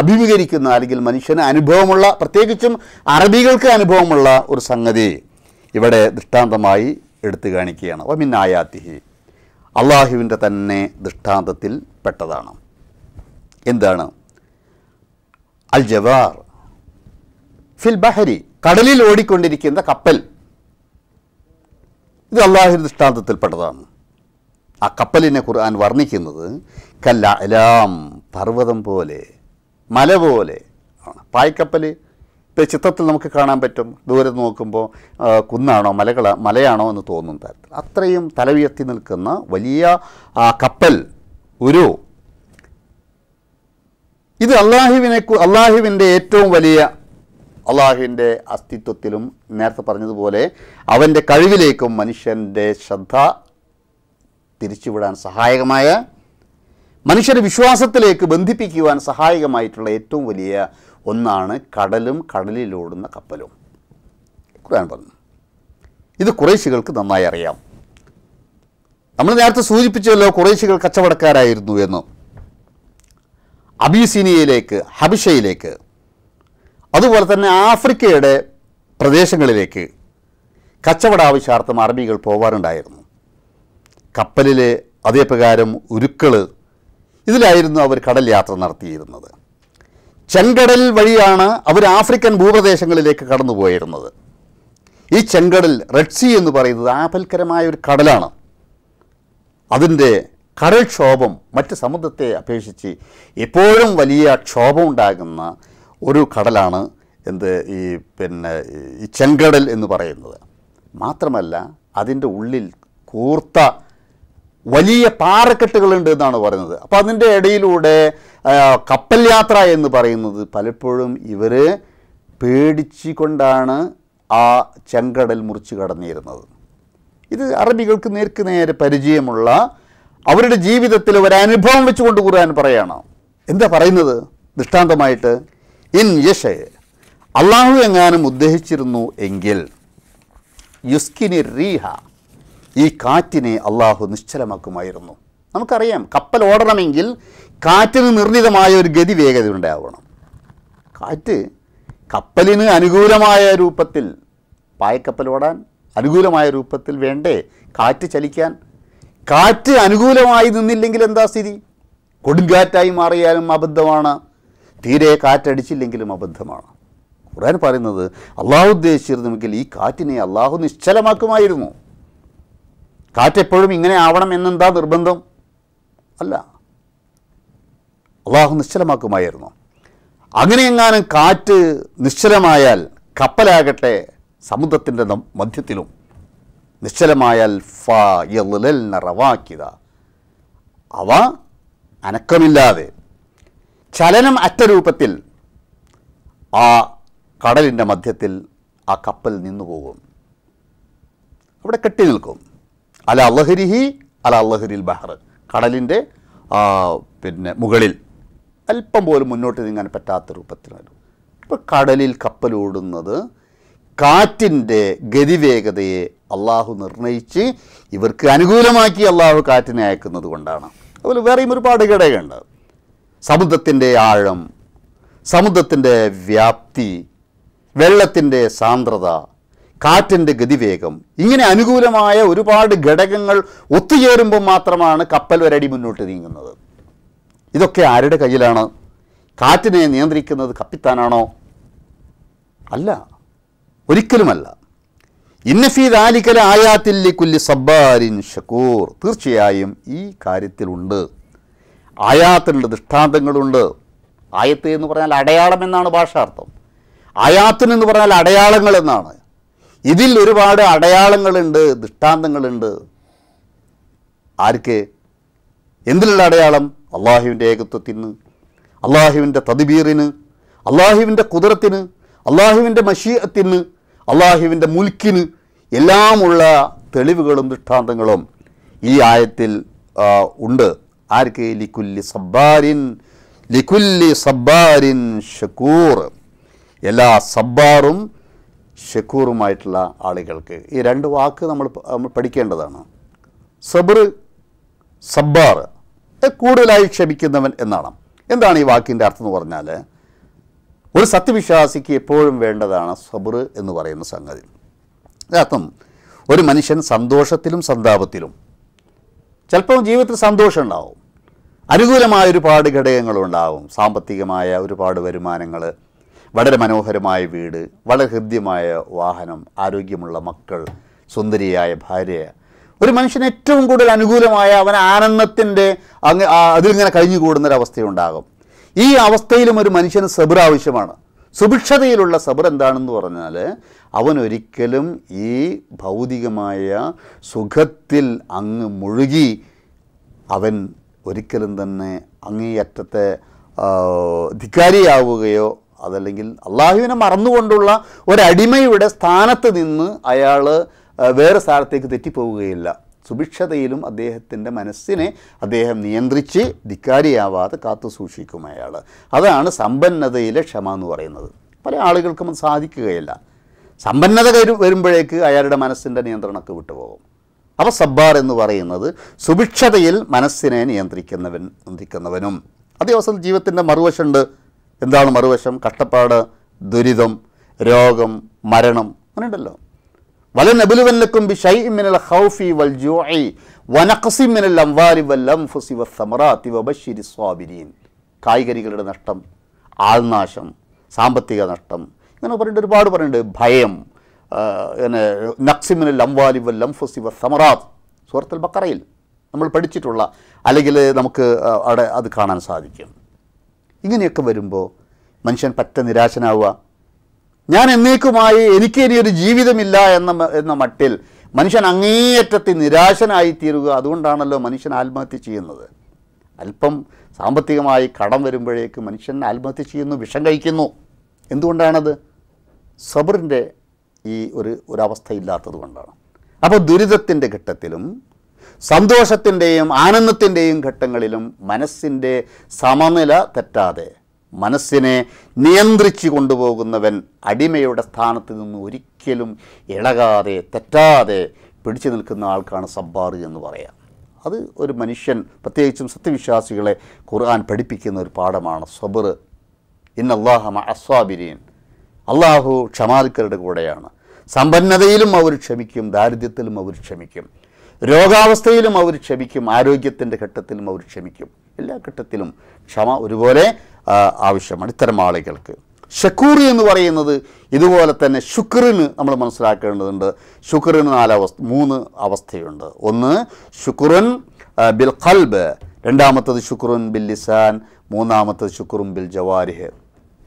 അഭിമുഖീകരിക്കുന്ന അല്ലെങ്കിൽ മനുഷ്യന് അനുഭവമുള്ള പ്രത്യേകിച്ചും അറബികൾക്ക് അനുഭവമുള്ള ഒരു സംഗതി ഇവിടെ ദൃഷ്ടാന്തമായി എടുത്തു കാണിക്കുകയാണ് ഒമിന്നായാത്തിഹി അള്ളാഹുവിൻ്റെ തന്നെ ദൃഷ്ടാന്തത്തിൽ പെട്ടതാണ് എന്താണ് അൽ ജവാർ ഫിൽ ബഹരി കടലിൽ ഓടിക്കൊണ്ടിരിക്കുന്ന കപ്പൽ ഇത് അള്ളാഹുവിൻ്റെ ദൃഷ്ടാന്തത്തിൽപ്പെട്ടതാണ് ആ കപ്പലിനെ ഖുർആൻ വർണ്ണിക്കുന്നത് കല്ല എലാം പർവ്വതം പോലെ മല പോലെ ആണ് പായ്ക്കപ്പൽ ചിത്രത്തിൽ നമുക്ക് കാണാൻ പറ്റും ദൂരെ നോക്കുമ്പോൾ കുന്നാണോ മലകൾ മലയാണോ എന്ന് തോന്നും തരത്തിൽ അത്രയും തല ഉയർത്തി നിൽക്കുന്ന വലിയ ആ കപ്പൽ ഒരു ഇത് അള്ളാഹുവിനെ അള്ളാഹുവിൻ്റെ ഏറ്റവും വലിയ അള്ളാഹുവിൻ്റെ അസ്തിത്വത്തിലും നേരത്തെ പറഞ്ഞതുപോലെ അവൻ്റെ കഴിവിലേക്കും മനുഷ്യൻ്റെ ശ്രദ്ധ തിരിച്ചുവിടാൻ സഹായകമായ മനുഷ്യരെ വിശ്വാസത്തിലേക്ക് ബന്ധിപ്പിക്കുവാൻ സഹായകമായിട്ടുള്ള ഏറ്റവും വലിയ ഒന്നാണ് കടലും കടലിലോടുന്ന കപ്പലും ഖുർആൻ പറഞ്ഞു ഇത് കുറേശികൾക്ക് നന്നായി അറിയാം നമ്മൾ നേരത്തെ സൂചിപ്പിച്ചല്ലോ കുറേശികൾ കച്ചവടക്കാരായിരുന്നു എന്ന് അബീസിനിയയിലേക്ക് ഹബിഷയിലേക്ക് അതുപോലെ തന്നെ ആഫ്രിക്കയുടെ പ്രദേശങ്ങളിലേക്ക് കച്ചവട ആവശ്യാർത്ഥം അറബികൾ പോവാറുണ്ടായിരുന്നു കപ്പലിലെ അതേപ്രകാരം ഉരുക്കൾ ഇതിലായിരുന്നു അവർ കടൽ യാത്ര നടത്തിയിരുന്നത് ചെങ്കടൽ വഴിയാണ് അവർ ആഫ്രിക്കൻ ഭൂപ്രദേശങ്ങളിലേക്ക് കടന്നു പോയിരുന്നത് ഈ ചെങ്കടൽ റെഡ് സീ എന്ന് പറയുന്നത് ആപൽക്കരമായ ഒരു കടലാണ് അതിൻ്റെ കടൽക്ഷോഭം മറ്റ് സമുദ്രത്തെ അപേക്ഷിച്ച് എപ്പോഴും വലിയ ക്ഷോഭം ഉണ്ടാകുന്ന ഒരു കടലാണ് എന്ത് ഈ പിന്നെ ഈ ചെങ്കടൽ എന്ന് പറയുന്നത് മാത്രമല്ല അതിൻ്റെ ഉള്ളിൽ കൂർത്ത വലിയ പാറക്കെട്ടുകളുണ്ട് എന്നാണ് പറയുന്നത് അപ്പോൾ അതിൻ്റെ ഇടയിലൂടെ കപ്പൽ യാത്ര എന്ന് പറയുന്നത് പലപ്പോഴും ഇവർ പേടിച്ചുകൊണ്ടാണ് ആ ചെങ്കടൽ മുറിച്ച് കടന്നിരുന്നത് ഇത് അറബികൾക്ക് നേർക്ക് നേരെ പരിചയമുള്ള അവരുടെ ജീവിതത്തിൽ ഒരനുഭവം വെച്ചുകൊണ്ട് കുറാൻ പറയാണ് എന്താ പറയുന്നത് ദൃഷ്ടാന്തമായിട്ട് ഇൻ യഷ അള്ളാഹു എങ്ങാനും ഉദ്ദേശിച്ചിരുന്നു എങ്കിൽ യുസ്കിനി റീഹ ഈ കാറ്റിനെ അള്ളാഹു നിശ്ചലമാക്കുമായിരുന്നു നമുക്കറിയാം കപ്പൽ ഓടണമെങ്കിൽ കാറ്റിന് നിർണിതമായ ഒരു ഗതി വേഗത ഉണ്ടാവണം കാറ്റ് കപ്പലിന് അനുകൂലമായ രൂപത്തിൽ പായക്കപ്പൽ ഓടാൻ അനുകൂലമായ രൂപത്തിൽ വേണ്ടേ കാറ്റ് ചലിക്കാൻ കാറ്റ് അനുകൂലമായി നിന്നില്ലെങ്കിൽ എന്താ സ്ഥിതി കൊടുങ്കാറ്റായി മാറിയാലും അബദ്ധമാണ് തീരെ കാറ്റടിച്ചില്ലെങ്കിലും അബദ്ധമാണ് ഖുർആൻ പറയുന്നത് അള്ളാഹു ഉദ്ദേശിച്ചിരുന്നുവെങ്കിൽ ഈ കാറ്റിനെ അള്ളാഹു നിശ്ചലമാക്കുമായിരുന്നു കാറ്റെപ്പോഴും ഇങ്ങനെ ആവണം എന്നെന്താ നിർബന്ധം അല്ല അള്ളാഹു നിശ്ചലമാക്കുമായിരുന്നു അങ്ങനെയെങ്ങാനും കാറ്റ് നിശ്ചലമായാൽ കപ്പലാകട്ടെ സമുദ്രത്തിൻ്റെ മധ്യത്തിലും നിശ്ചലമായാൽ ഫ എൽ റവാക്കിത അവ അനക്കമില്ലാതെ ചലനം അറ്റ രൂപത്തിൽ ആ കടലിൻ്റെ മധ്യത്തിൽ ആ കപ്പൽ നിന്നു പോകും അവിടെ കെട്ടി നിൽക്കും അല അള്ളഹരിഹി അല അള്ളഹരിൽ ബഹർ കടലിൻ്റെ പിന്നെ മുകളിൽ അല്പം പോലും മുന്നോട്ട് നീങ്ങാൻ പറ്റാത്ത രൂപത്തിലാണ് ഇപ്പോൾ കടലിൽ കപ്പലോടുന്നത് കാറ്റിൻ്റെ ഗതിവേഗതയെ അള്ളാഹു നിർണയിച്ച് ഇവർക്ക് അനുകൂലമാക്കി അള്ളാഹു കാറ്റിനെ അയക്കുന്നത് കൊണ്ടാണ് അതുപോലെ വേറെയും ഒരുപാട് ഘടകമുണ്ട് സമുദ്രത്തിൻ്റെ ആഴം സമുദ്രത്തിൻ്റെ വ്യാപ്തി വെള്ളത്തിൻ്റെ സാന്ദ്രത കാറ്റിൻ്റെ ഗതിവേഗം ഇങ്ങനെ അനുകൂലമായ ഒരുപാട് ഘടകങ്ങൾ ഒത്തുചേരുമ്പോൾ മാത്രമാണ് കപ്പൽ ഒരടി മുന്നോട്ട് നീങ്ങുന്നത് ഇതൊക്കെ ആരുടെ കയ്യിലാണ് കാറ്റിനെ നിയന്ത്രിക്കുന്നത് കപ്പിത്താനാണോ അല്ല ഒരിക്കലുമല്ല ഇന്നഫി ദാലിക്കല ആയാത്തില്ലി കുല്ലി സബ്ബാരിൻ ഷക്കൂർ തീർച്ചയായും ഈ കാര്യത്തിലുണ്ട് ആയാത്തിനുള്ള ദൃഷ്ടാന്തങ്ങളുണ്ട് ആയത്ത് എന്ന് പറഞ്ഞാൽ അടയാളം എന്നാണ് ഭാഷാർത്ഥം ആയാത്തിനെന്ന് പറഞ്ഞാൽ അടയാളങ്ങൾ എന്നാണ് ഇതിൽ ഒരുപാട് അടയാളങ്ങളുണ്ട് ദൃഷ്ടാന്തങ്ങളുണ്ട് ആർക്ക് എന്തിലുള്ള അടയാളം അള്ളാഹുവിൻ്റെ ഏകത്വത്തിന് അള്ളാഹുവിൻ്റെ തദ്ബീറിന് അള്ളാഹുവിൻ്റെ കുതിരത്തിന് അള്ളാഹുവിൻ്റെ മഷീഅത്തിന് അള്ളാഹുവിൻ്റെ മുൽക്കിന് എല്ലാമുള്ള തെളിവുകളും ദൃഷ്ടാന്തങ്ങളും ഈ ആയത്തിൽ ഉണ്ട് ആർക്ക് ലിക്കുല്ലി സബ്ബാരിൻ ലിക്കുല്ലി സബ്ബാരിൻ ഷക്കൂർ എല്ലാ സബ്ബാറും ഷക്കൂറുമായിട്ടുള്ള ആളുകൾക്ക് ഈ രണ്ട് വാക്ക് നമ്മൾ പഠിക്കേണ്ടതാണ് സബർ സബ്ബാർ കൂടുതലായി ക്ഷമിക്കുന്നവൻ എന്നാണ് എന്താണ് ഈ വാക്കിൻ്റെ അർത്ഥം എന്ന് പറഞ്ഞാൽ ഒരു സത്യവിശ്വാസിക്ക് എപ്പോഴും വേണ്ടതാണ് സബർ എന്ന് പറയുന്ന സംഗതി അതിനർത്ഥം ഒരു മനുഷ്യൻ സന്തോഷത്തിലും സന്താപത്തിലും ചിലപ്പോൾ ജീവിതത്തിൽ സന്തോഷം ഉണ്ടാവും അനുകൂലമായ ഒരുപാട് ഘടകങ്ങളുണ്ടാവും സാമ്പത്തികമായ ഒരുപാട് വരുമാനങ്ങൾ വളരെ മനോഹരമായ വീട് വളരെ ഹൃദ്യമായ വാഹനം ആരോഗ്യമുള്ള മക്കൾ സുന്ദരിയായ ഭാര്യ ഒരു മനുഷ്യന് ഏറ്റവും കൂടുതൽ അനുകൂലമായ അവൻ ആനന്ദത്തിൻ്റെ അങ്ങ് അതിലിങ്ങനെ കൂടുന്നൊരവസ്ഥയുണ്ടാകും ഈ അവസ്ഥയിലും ഒരു മനുഷ്യന് സബർ ആവശ്യമാണ് സുഭിക്ഷതയിലുള്ള സബർ എന്താണെന്ന് പറഞ്ഞാൽ അവൻ ഒരിക്കലും ഈ ഭൗതികമായ സുഖത്തിൽ അങ്ങ് മുഴുകി അവൻ ഒരിക്കലും തന്നെ അങ്ങേയറ്റത്തെ ധിക്കാരിയാവുകയോ അതല്ലെങ്കിൽ അള്ളാഹുവിനെ മറന്നുകൊണ്ടുള്ള ഒരടിമയുടെ സ്ഥാനത്ത് നിന്ന് അയാൾ വേറെ സ്ഥാനത്തേക്ക് തെറ്റിപ്പോവുകയില്ല സുഭിക്ഷതയിലും അദ്ദേഹത്തിൻ്റെ മനസ്സിനെ അദ്ദേഹം നിയന്ത്രിച്ച് ധിക്കാരിയാവാതെ കാത്തു സൂക്ഷിക്കും അയാൾ അതാണ് സമ്പന്നതയിലെ ക്ഷമ എന്ന് പറയുന്നത് പല ആളുകൾക്കും അത് സാധിക്കുകയില്ല സമ്പന്നത കരു വരുമ്പോഴേക്ക് അയാളുടെ മനസ്സിൻ്റെ നിയന്ത്രണമൊക്കെ വിട്ടുപോകും അപ്പോൾ സബ്ബാർ എന്ന് പറയുന്നത് സുഭിക്ഷതയിൽ മനസ്സിനെ നിയന്ത്രിക്കുന്നവൻ നിയന്ത്രിക്കുന്നവനും അതേ അവസരം ജീവിതത്തിൻ്റെ മറുവശമുണ്ട് എന്താണ് മറുവശം കഷ്ടപ്പാട് ദുരിതം രോഗം മരണം അങ്ങനെയുണ്ടല്ലോ ബി മിനൽ വൽ വനഖസി മിനൽ വൽ കായികരികളുടെ നഷ്ടം ആൾനാശം സാമ്പത്തിക നഷ്ടം ഇങ്ങനെ പറയുന്നുണ്ട് ഒരുപാട് പറയുന്നുണ്ട് ഭയം പിന്നെ നക്സിമിനൽ അംവാലി വൽ സമറാത് സുഹൃത്തിൽ സൂറത്തുൽ ബക്കറയിൽ നമ്മൾ പഠിച്ചിട്ടുള്ള അല്ലെങ്കിൽ നമുക്ക് അവിടെ അത് കാണാൻ സാധിക്കും ഇങ്ങനെയൊക്കെ വരുമ്പോൾ മനുഷ്യൻ പറ്റ നിരാശനാവുക ഞാൻ എന്നേക്കുമായി എനിക്ക് ഇനിയൊരു ജീവിതമില്ല എന്ന എന്ന മട്ടിൽ മനുഷ്യൻ അങ്ങേയറ്റത്തിൽ നിരാശനായി തീരുക അതുകൊണ്ടാണല്ലോ മനുഷ്യൻ ആത്മഹത്യ ചെയ്യുന്നത് അല്പം സാമ്പത്തികമായി കടം വരുമ്പോഴേക്ക് മനുഷ്യൻ ആത്മഹത്യ ചെയ്യുന്നു വിഷം കഴിക്കുന്നു എന്തുകൊണ്ടാണത് സബറിൻ്റെ ഈ ഒരു ഒരവസ്ഥ ഇല്ലാത്തത് കൊണ്ടാണ് അപ്പോൾ ദുരിതത്തിൻ്റെ ഘട്ടത്തിലും സന്തോഷത്തിൻ്റെയും ആനന്ദത്തിൻ്റെയും ഘട്ടങ്ങളിലും മനസ്സിൻ്റെ സമനില തെറ്റാതെ മനസ്സിനെ നിയന്ത്രിച്ചു കൊണ്ടുപോകുന്നവൻ അടിമയുടെ സ്ഥാനത്ത് നിന്ന് ഒരിക്കലും ഇളകാതെ തെറ്റാതെ പിടിച്ചു നിൽക്കുന്ന ആൾക്കാണ് സബ്ബാർ എന്ന് പറയാം അത് ഒരു മനുഷ്യൻ പ്രത്യേകിച്ചും സത്യവിശ്വാസികളെ ഖുർആൻ പഠിപ്പിക്കുന്ന ഒരു പാഠമാണ് സബർ ഇൻ അള്ളാഹ അസ്വാബിരീൻ അള്ളാഹു ക്ഷമാലിക്കരുടെ കൂടെയാണ് സമ്പന്നതയിലും അവർ ക്ഷമിക്കും ദാരിദ്ര്യത്തിലും അവർ ക്ഷമിക്കും രോഗാവസ്ഥയിലും അവർ ക്ഷമിക്കും ആരോഗ്യത്തിൻ്റെ ഘട്ടത്തിലും അവർ ക്ഷമിക്കും എല്ലാ ഘട്ടത്തിലും ക്ഷമ ഒരുപോലെ ആവശ്യമാണ് ഇത്തരം ആളുകൾക്ക് ഷക്കൂറി എന്ന് പറയുന്നത് ഇതുപോലെ തന്നെ ശുക്രന് നമ്മൾ മനസ്സിലാക്കേണ്ടതുണ്ട് ശുക്രന് നാല് മൂന്ന് അവസ്ഥയുണ്ട് ഒന്ന് ശുക്രൻ ബിൽ ഖൽബ് രണ്ടാമത്തത് ശുക്രൻ ബിൽ ലിസാൻ മൂന്നാമത്തത് ശുക്റുൻ ബിൽ ജവാരിഹ്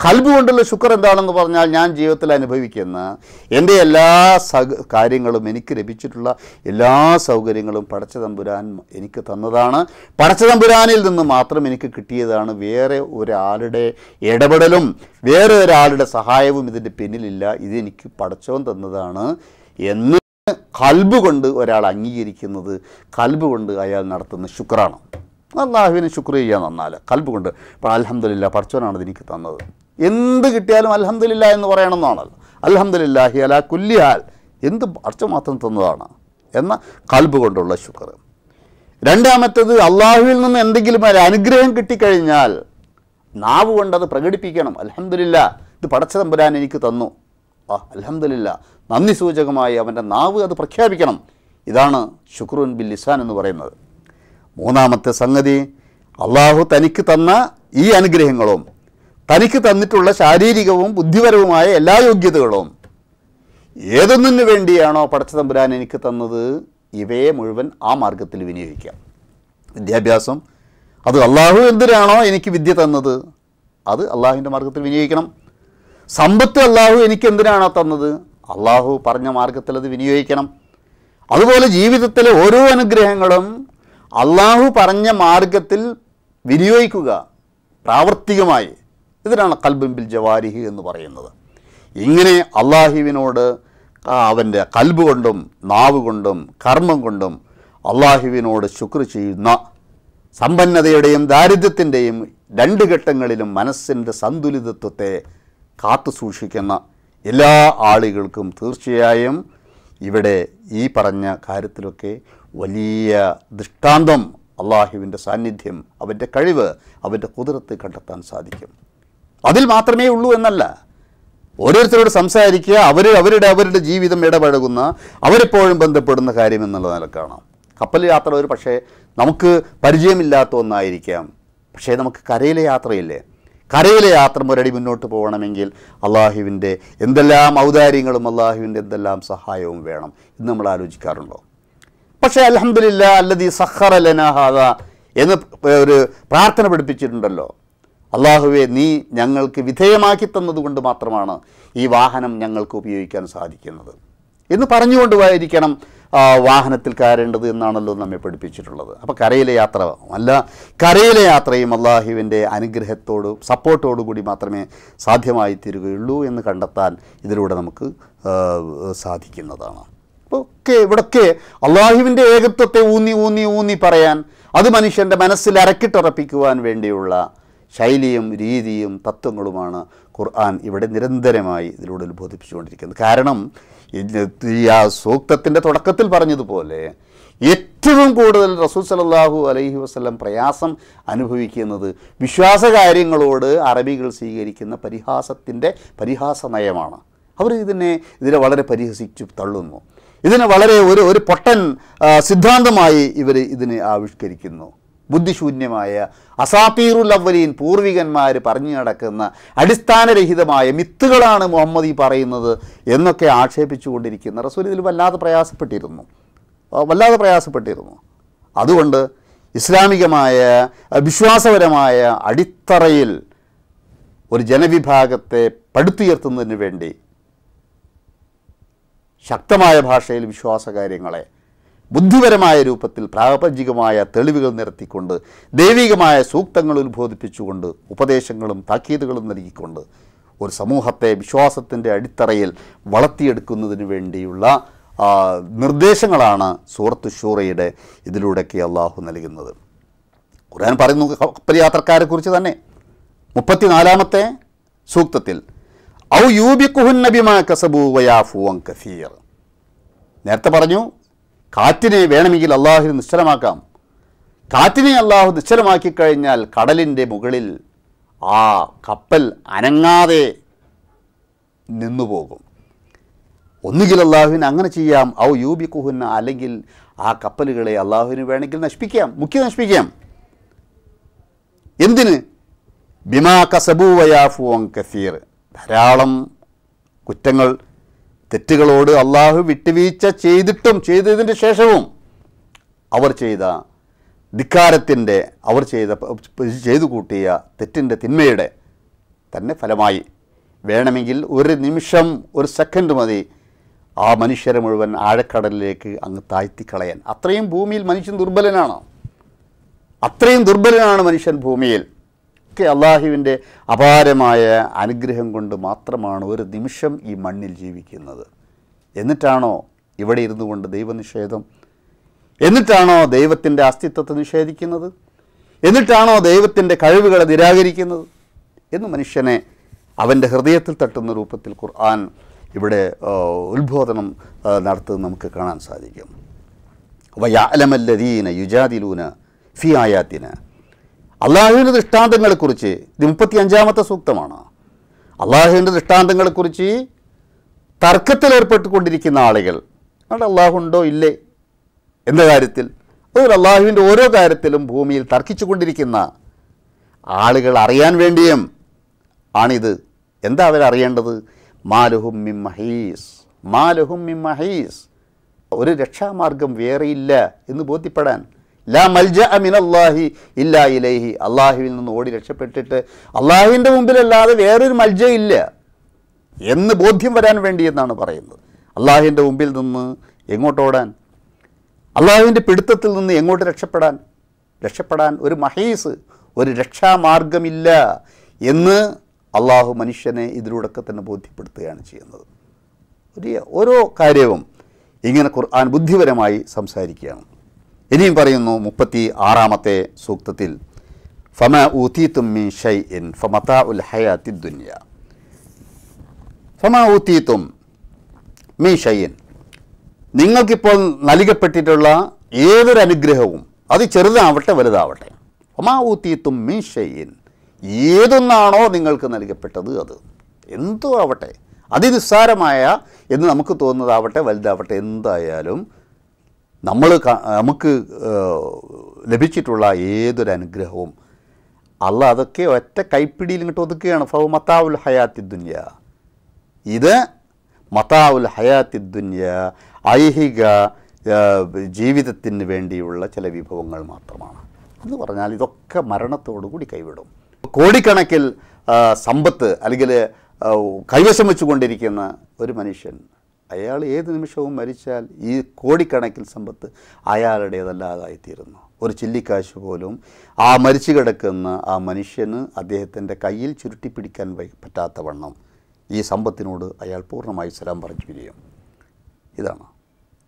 കൽബ് കൊണ്ടുള്ള ശുക്ർ എന്താണെന്ന് പറഞ്ഞാൽ ഞാൻ ജീവിതത്തിൽ അനുഭവിക്കുന്ന എൻ്റെ എല്ലാ കാര്യങ്ങളും എനിക്ക് ലഭിച്ചിട്ടുള്ള എല്ലാ സൗകര്യങ്ങളും പടച്ച തമ്പുരാൻ എനിക്ക് തന്നതാണ് പടച്ച തമ്പുരാനിൽ നിന്ന് മാത്രം എനിക്ക് കിട്ടിയതാണ് വേറെ ഒരാളുടെ ഇടപെടലും വേറെ ഒരാളുടെ സഹായവും ഇതിൻ്റെ പിന്നിലില്ല ഇതെനിക്ക് പടച്ചവൻ തന്നതാണ് എന്ന് കൽബ് കൊണ്ട് ഒരാൾ അംഗീകരിക്കുന്നത് കൽബ് കൊണ്ട് അയാൾ നടത്തുന്ന ശുക്രാണ് അള്ളാഹുവിനെ ശുക്ർ ചെയ്യാൻ തന്നാൽ കൽബ് കൊണ്ട് അപ്പോൾ അലഹമില്ല പഠിച്ചവനാണ് എനിക്ക് തന്നത് എന്ത് കിട്ടിയാലും അലഹമില്ല എന്ന് പറയണമെന്നാണല്ലോ അലഹമില്ലാഹി അല കുല്ലിഹാൽ എന്ത് മാത്രം തന്നതാണ് എന്ന കാൽബ് കൊണ്ടുള്ള ശുക്ർ രണ്ടാമത്തത് അള്ളാഹുവിൽ നിന്ന് എന്തെങ്കിലും ഒരു അനുഗ്രഹം കിട്ടിക്കഴിഞ്ഞാൽ നാവ് അത് പ്രകടിപ്പിക്കണം അലഹമില്ല ഇത് പടച്ച തമ്പുരാൻ എനിക്ക് തന്നു ആ അലഹമില്ല നന്ദി സൂചകമായി അവൻ്റെ നാവ് അത് പ്രഖ്യാപിക്കണം ഇതാണ് ഷുക്രുൻ ബിൽ ലിസാൻ എന്ന് പറയുന്നത് മൂന്നാമത്തെ സംഗതി അള്ളാഹു തനിക്ക് തന്ന ഈ അനുഗ്രഹങ്ങളും തനിക്ക് തന്നിട്ടുള്ള ശാരീരികവും ബുദ്ധിപരവുമായ എല്ലാ യോഗ്യതകളും ഏതൊന്നിന് വേണ്ടിയാണോ പടച്ചതമ്പുരാൻ എനിക്ക് തന്നത് ഇവയെ മുഴുവൻ ആ മാർഗത്തിൽ വിനിയോഗിക്കാം വിദ്യാഭ്യാസം അത് അള്ളാഹു എന്തിനാണോ എനിക്ക് വിദ്യ തന്നത് അത് അള്ളാഹുവിൻ്റെ മാർഗത്തിൽ വിനിയോഗിക്കണം സമ്പത്ത് അള്ളാഹു എനിക്ക് എന്തിനാണോ തന്നത് അള്ളാഹു പറഞ്ഞ മാർഗത്തിൽ അത് വിനിയോഗിക്കണം അതുപോലെ ജീവിതത്തിലെ ഓരോ അനുഗ്രഹങ്ങളും അള്ളാഹു പറഞ്ഞ മാർഗത്തിൽ വിനിയോഗിക്കുക പ്രാവർത്തികമായി ഇതിനാണ് കൽബിൻ ബിൽ ജവാരിഹി എന്ന് പറയുന്നത് ഇങ്ങനെ അള്ളാഹുവിനോട് അവൻ്റെ കൽബ് കൊണ്ടും നാവ് കൊണ്ടും കർമ്മം കൊണ്ടും അള്ളാഹുവിനോട് ശുക്ർ ചെയ്യുന്ന സമ്പന്നതയുടെയും ദാരിദ്ര്യത്തിൻ്റെയും രണ്ട് ഘട്ടങ്ങളിലും മനസ്സിൻ്റെ സന്തുലിതത്വത്തെ കാത്തു സൂക്ഷിക്കുന്ന എല്ലാ ആളുകൾക്കും തീർച്ചയായും ഇവിടെ ഈ പറഞ്ഞ കാര്യത്തിലൊക്കെ വലിയ ദൃഷ്ടാന്തം അള്ളാഹുവിൻ്റെ സാന്നിധ്യം അവൻ്റെ കഴിവ് അവൻ്റെ കുതിരത്ത് കണ്ടെത്താൻ സാധിക്കും അതിൽ മാത്രമേ ഉള്ളൂ എന്നല്ല ഓരോരുത്തരോട് സംസാരിക്കുക അവർ അവരുടെ അവരുടെ ജീവിതം ഇടപഴകുന്ന അവരെപ്പോഴും ബന്ധപ്പെടുന്ന കാര്യം എന്നുള്ള നിലക്കാണ് കപ്പൽ യാത്ര ഒരു പക്ഷേ നമുക്ക് പരിചയമില്ലാത്ത ഒന്നായിരിക്കാം പക്ഷേ നമുക്ക് കരയിലെ യാത്രയില്ലേ കരയിലെ യാത്ര മുരടി മുന്നോട്ട് പോകണമെങ്കിൽ അള്ളാഹുവിൻ്റെ എന്തെല്ലാം ഔദാര്യങ്ങളും അള്ളാഹുവിൻ്റെ എന്തെല്ലാം സഹായവും വേണം ഇന്ന് നമ്മൾ ആലോചിക്കാറുണ്ടോ പക്ഷേ അലഹമില്ല അല്ലതി സഹറ ലനഹാദ എന്ന് ഒരു പ്രാർത്ഥന പഠിപ്പിച്ചിട്ടുണ്ടല്ലോ അള്ളാഹുവെ നീ ഞങ്ങൾക്ക് വിധേയമാക്കി തന്നതുകൊണ്ട് മാത്രമാണ് ഈ വാഹനം ഞങ്ങൾക്ക് ഉപയോഗിക്കാൻ സാധിക്കുന്നത് എന്ന് പറഞ്ഞുകൊണ്ട് പോയിരിക്കണം വാഹനത്തിൽ കയറേണ്ടത് എന്നാണല്ലോ നമ്മെ പഠിപ്പിച്ചിട്ടുള്ളത് അപ്പോൾ കരയിലെ യാത്ര അല്ല കരയിലെ യാത്രയും അള്ളാഹുവിൻ്റെ അനുഗ്രഹത്തോട് കൂടി മാത്രമേ സാധ്യമായി തീരുകയുള്ളൂ എന്ന് കണ്ടെത്താൻ ഇതിലൂടെ നമുക്ക് സാധിക്കുന്നതാണ് ഒക്കെ ഇവിടൊക്കെ അള്ളാഹുവിൻ്റെ ഏകത്വത്തെ ഊന്നി ഊന്നി ഊന്നി പറയാൻ അത് മനുഷ്യൻ്റെ മനസ്സിൽ അരക്കിട്ടുറപ്പിക്കുവാൻ വേണ്ടിയുള്ള ശൈലിയും രീതിയും തത്വങ്ങളുമാണ് ഖുർആൻ ഇവിടെ നിരന്തരമായി ഇതിലൂടെ ഉത്ബോധിപ്പിച്ചുകൊണ്ടിരിക്കുന്നത് കാരണം ആ സൂക്തത്തിൻ്റെ തുടക്കത്തിൽ പറഞ്ഞതുപോലെ ഏറ്റവും കൂടുതൽ റസൂൽ സലല്ലാഹു അലൈഹി വസ്ലം പ്രയാസം അനുഭവിക്കുന്നത് വിശ്വാസകാര്യങ്ങളോട് അറബികൾ സ്വീകരിക്കുന്ന പരിഹാസത്തിൻ്റെ പരിഹാസ നയമാണ് അവർ ഇതിനെ ഇതിനെ വളരെ പരിഹസിച്ചു തള്ളുന്നു ഇതിനെ വളരെ ഒരു ഒരു പൊട്ടൻ സിദ്ധാന്തമായി ഇവർ ഇതിനെ ആവിഷ്കരിക്കുന്നു ബുദ്ധിശൂന്യമായ അസാപീറുൽ അവലീൻ പൂർവികന്മാർ പറഞ്ഞു നടക്കുന്ന അടിസ്ഥാനരഹിതമായ മിത്തുകളാണ് മുഹമ്മദ് ഈ പറയുന്നത് എന്നൊക്കെ ആക്ഷേപിച്ചുകൊണ്ടിരിക്കുന്ന റസൂൽ ഇതിൽ വല്ലാതെ പ്രയാസപ്പെട്ടിരുന്നു വല്ലാതെ പ്രയാസപ്പെട്ടിരുന്നു അതുകൊണ്ട് ഇസ്ലാമികമായ വിശ്വാസപരമായ അടിത്തറയിൽ ഒരു ജനവിഭാഗത്തെ പടുത്തുയർത്തുന്നതിന് വേണ്ടി ശക്തമായ ഭാഷയിൽ വിശ്വാസകാര്യങ്ങളെ ബുദ്ധിപരമായ രൂപത്തിൽ പ്രാപഞ്ചികമായ തെളിവുകൾ നിരത്തിക്കൊണ്ട് ദൈവികമായ സൂക്തങ്ങൾ ഉത്ബോധിപ്പിച്ചുകൊണ്ട് ഉപദേശങ്ങളും താക്കീതുകളും നൽകിക്കൊണ്ട് ഒരു സമൂഹത്തെ വിശ്വാസത്തിൻ്റെ അടിത്തറയിൽ വളർത്തിയെടുക്കുന്നതിന് വേണ്ടിയുള്ള നിർദ്ദേശങ്ങളാണ് സൂറത്ത് ഷൂറയുടെ ഇതിലൂടെയൊക്കെ അള്ളാഹു നൽകുന്നത് ഖുർആൻ പറയുന്നു കപ്പൽ യാത്രക്കാരെ കുറിച്ച് തന്നെ മുപ്പത്തിനാലാമത്തെ സൂക്തത്തിൽ ഔ യൂബിക്കുഹുൻ നബിമാ കസബു വയാഫുവൻ കസീർ നേരത്തെ പറഞ്ഞു കാറ്റിനെ വേണമെങ്കിൽ അള്ളാഹുവിന് നിശ്ചലമാക്കാം കാറ്റിനെ അള്ളാഹു നിശ്ചലമാക്കി കഴിഞ്ഞാൽ കടലിൻ്റെ മുകളിൽ ആ കപ്പൽ അനങ്ങാതെ നിന്നുപോകും ഒന്നുകിൽ അള്ളാഹുവിന് അങ്ങനെ ചെയ്യാം ഔ കുഹുന്ന അല്ലെങ്കിൽ ആ കപ്പലുകളെ അള്ളാഹുവിന് വേണമെങ്കിൽ നശിപ്പിക്കാം മുഖ്യ നശിപ്പിക്കാം എന്തിന് ബിമാ കസബൂവയാഫുവം കസീർ ധാരാളം കുറ്റങ്ങൾ തെറ്റുകളോട് അള്ളാഹു വിട്ടുവീഴ്ച ചെയ്തിട്ടും ചെയ്തതിന് ശേഷവും അവർ ചെയ്ത ധിക്കാരത്തിൻ്റെ അവർ ചെയ്ത ചെയ്തു കൂട്ടിയ തെറ്റിൻ്റെ തിന്മയുടെ തന്നെ ഫലമായി വേണമെങ്കിൽ ഒരു നിമിഷം ഒരു സെക്കൻഡ് മതി ആ മനുഷ്യരെ മുഴുവൻ ആഴക്കടലിലേക്ക് അങ്ങ് താഴ്ത്തിക്കളയാൻ അത്രയും ഭൂമിയിൽ മനുഷ്യൻ ദുർബലനാണ് അത്രയും ദുർബലനാണ് മനുഷ്യൻ ഭൂമിയിൽ ഒക്കെ അള്ളാഹുവിൻ്റെ അപാരമായ അനുഗ്രഹം കൊണ്ട് മാത്രമാണ് ഒരു നിമിഷം ഈ മണ്ണിൽ ജീവിക്കുന്നത് എന്നിട്ടാണോ ഇവിടെ ഇരുന്നു കൊണ്ട് ദൈവനിഷേധം എന്നിട്ടാണോ ദൈവത്തിൻ്റെ അസ്തിത്വത്തെ നിഷേധിക്കുന്നത് എന്നിട്ടാണോ ദൈവത്തിൻ്റെ കഴിവുകളെ നിരാകരിക്കുന്നത് എന്ന് മനുഷ്യനെ അവൻ്റെ ഹൃദയത്തിൽ തട്ടുന്ന രൂപത്തിൽ ഖുർആൻ ഇവിടെ ഉത്ബോധനം നടത്തുന്നത് നമുക്ക് കാണാൻ സാധിക്കും വയാലമല്ലദീന യുജാദിലൂന ഫി ആയാത്തിന അള്ളാഹുവിൻ്റെ ദൃഷ്ടാന്തങ്ങളെക്കുറിച്ച് ഇത് മുപ്പത്തി അഞ്ചാമത്തെ സൂക്തമാണ് അള്ളാഹുവിൻ്റെ ദൃഷ്ടാന്തങ്ങളെക്കുറിച്ച് തർക്കത്തിലേർപ്പെട്ടുകൊണ്ടിരിക്കുന്ന ആളുകൾ അവിടെ അള്ളാഹുണ്ടോ ഇല്ലേ എന്ന കാര്യത്തിൽ അതൊരു അള്ളാഹുവിൻ്റെ ഓരോ കാര്യത്തിലും ഭൂമിയിൽ തർക്കിച്ചു കൊണ്ടിരിക്കുന്ന ആളുകൾ അറിയാൻ വേണ്ടിയും ആണിത് എന്താ അവരറിയേണ്ടത് മാലുഹും മിം മഹീസ് മാലുഹും മിം മഹീസ് ഒരു രക്ഷാമാർഗം വേറെയില്ല എന്ന് ബോധ്യപ്പെടാൻ ലാ മൽജ അള്ളാഹി ഇല്ലാ ഇലൈഹി അള്ളാഹുവിൽ നിന്ന് ഓടി രക്ഷപ്പെട്ടിട്ട് അള്ളാഹുവിൻ്റെ മുമ്പിലല്ലാതെ വേറൊരു മൽജ ഇല്ല എന്ന് ബോധ്യം വരാൻ വേണ്ടി എന്നാണ് പറയുന്നത് അള്ളാഹുവിൻ്റെ മുമ്പിൽ നിന്ന് എങ്ങോട്ടോടാൻ അള്ളാഹുവിൻ്റെ പിടുത്തത്തിൽ നിന്ന് എങ്ങോട്ട് രക്ഷപ്പെടാൻ രക്ഷപ്പെടാൻ ഒരു മഹീസ് ഒരു രക്ഷാമാർഗമില്ല എന്ന് അള്ളാഹു മനുഷ്യനെ ഇതിലൂടെയൊക്കെ തന്നെ ബോധ്യപ്പെടുത്തുകയാണ് ചെയ്യുന്നത് ഒരു ഓരോ കാര്യവും ഇങ്ങനെ ഖുർആൻ ബുദ്ധിപരമായി സംസാരിക്കുകയാണ് ഇനിയും പറയുന്നു മുപ്പത്തി ആറാമത്തെ സൂക്തത്തിൽ ഫമ ഊത്തീത്തും മീൻ ഷൈ ഇൻ ഫമത ഉൽ ഹയാത്തി ദുന്യ ഫമ ഊത്തീത്തും മീൻ ഷൈ ഇൻ നിങ്ങൾക്കിപ്പോൾ നൽകപ്പെട്ടിട്ടുള്ള ഏതൊരു അനുഗ്രഹവും അത് ചെറുതാവട്ടെ വലുതാവട്ടെ ഫമാ ഊത്തീത്തും മീൻ ഷൈ ഇൻ ഏതൊന്നാണോ നിങ്ങൾക്ക് നൽകപ്പെട്ടത് അത് എന്തോ ആവട്ടെ അതിനിസ്സാരമായ എന്ന് നമുക്ക് തോന്നുന്നതാവട്ടെ വലുതാവട്ടെ എന്തായാലും നമ്മൾ നമുക്ക് ലഭിച്ചിട്ടുള്ള ഏതൊരു അനുഗ്രഹവും അല്ല അതൊക്കെ ഒറ്റ കൈപ്പിടിയിൽ ഇങ്ങോട്ട് ഒതുക്കുകയാണ് ഫൗ മത്താവുൽ ഹയാത്തി ദുന്യ ഇത് മത്താവുൽ ഹയാത്തി ദുന്യ ഐഹിക ജീവിതത്തിന് വേണ്ടിയുള്ള ചില വിഭവങ്ങൾ മാത്രമാണ് എന്ന് പറഞ്ഞാൽ ഇതൊക്കെ മരണത്തോടുകൂടി കൈവിടും കോടിക്കണക്കിൽ സമ്പത്ത് അല്ലെങ്കിൽ കൈവശം വെച്ചുകൊണ്ടിരിക്കുന്ന ഒരു മനുഷ്യൻ അയാൾ ഏത് നിമിഷവും മരിച്ചാൽ ഈ കോടിക്കണക്കിൽ സമ്പത്ത് അയാളുടേതല്ലാതായിത്തീരുന്നു ഒരു ചില്ലിക്കാശ് പോലും ആ മരിച്ചു കിടക്കുന്ന ആ മനുഷ്യന് അദ്ദേഹത്തിൻ്റെ കയ്യിൽ ചുരുട്ടിപ്പിടിക്കാൻ പറ്റാത്ത വണ്ണം ഈ സമ്പത്തിനോട് അയാൾ പൂർണ്ണമായി സ്ഥലം പറഞ്ഞു പിരിയും ഇതാണ്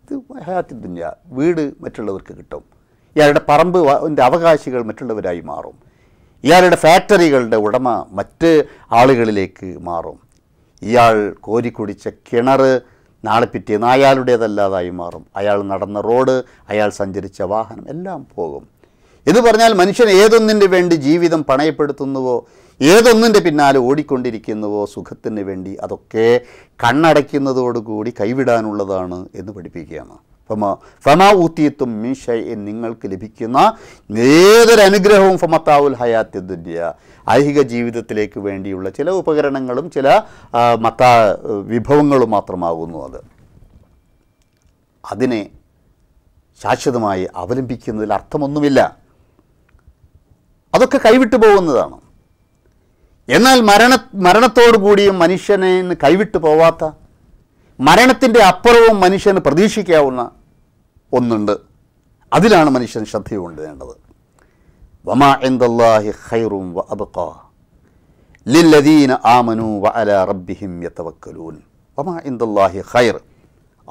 ഇത് ഹയാത്തിൽ ദുന്യ വീട് മറ്റുള്ളവർക്ക് കിട്ടും ഇയാളുടെ പറമ്പ് അവകാശികൾ മറ്റുള്ളവരായി മാറും ഇയാളുടെ ഫാക്ടറികളുടെ ഉടമ മറ്റ് ആളുകളിലേക്ക് മാറും ഇയാൾ കോരിക്കുടിച്ച കിണർ നാളെ പിറ്റേന്ന് അയാളുടേതല്ലാതായി മാറും അയാൾ നടന്ന റോഡ് അയാൾ സഞ്ചരിച്ച വാഹനം എല്ലാം പോകും ഇത് പറഞ്ഞാൽ മനുഷ്യൻ ഏതൊന്നിൻ്റെ വേണ്ടി ജീവിതം പണയപ്പെടുത്തുന്നുവോ ഏതൊന്നിൻ്റെ പിന്നാലെ ഓടിക്കൊണ്ടിരിക്കുന്നുവോ സുഖത്തിന് വേണ്ടി അതൊക്കെ കണ്ണടയ്ക്കുന്നതോടുകൂടി കൈവിടാനുള്ളതാണ് എന്ന് പഠിപ്പിക്കുകയാണ് ഫമ ഫമാ ഊത്തിയത്തും മീൻഷൈ നിങ്ങൾക്ക് ലഭിക്കുന്ന ഏതൊരു അനുഗ്രഹവും ഫമത്താവുൽ ഹയാത്തി ദുന്യ ഐഹിക ജീവിതത്തിലേക്ക് വേണ്ടിയുള്ള ചില ഉപകരണങ്ങളും ചില മത്ത വിഭവങ്ങളും മാത്രമാകുന്നു അത് അതിനെ ശാശ്വതമായി അവലംബിക്കുന്നതിൽ അർത്ഥമൊന്നുമില്ല അതൊക്കെ കൈവിട്ടു പോകുന്നതാണ് എന്നാൽ മരണ മരണത്തോടു കൂടിയും മനുഷ്യനെ കൈവിട്ടു പോവാത്ത മരണത്തിൻ്റെ അപ്പുറവും മനുഷ്യന് പ്രതീക്ഷിക്കാവുന്ന ഒന്നുണ്ട് അതിലാണ് മനുഷ്യൻ ശ്രദ്ധ കൊണ്ടുവേണ്ടത് വമാ എന്തല്ലാഹി ഖൈറും വ ലില്ലദീന ആമനു വ അല റബ്ബിഹിം യത്തവക്കലൂൻ വമാ എന്തല്ലാഹി ഖൈർ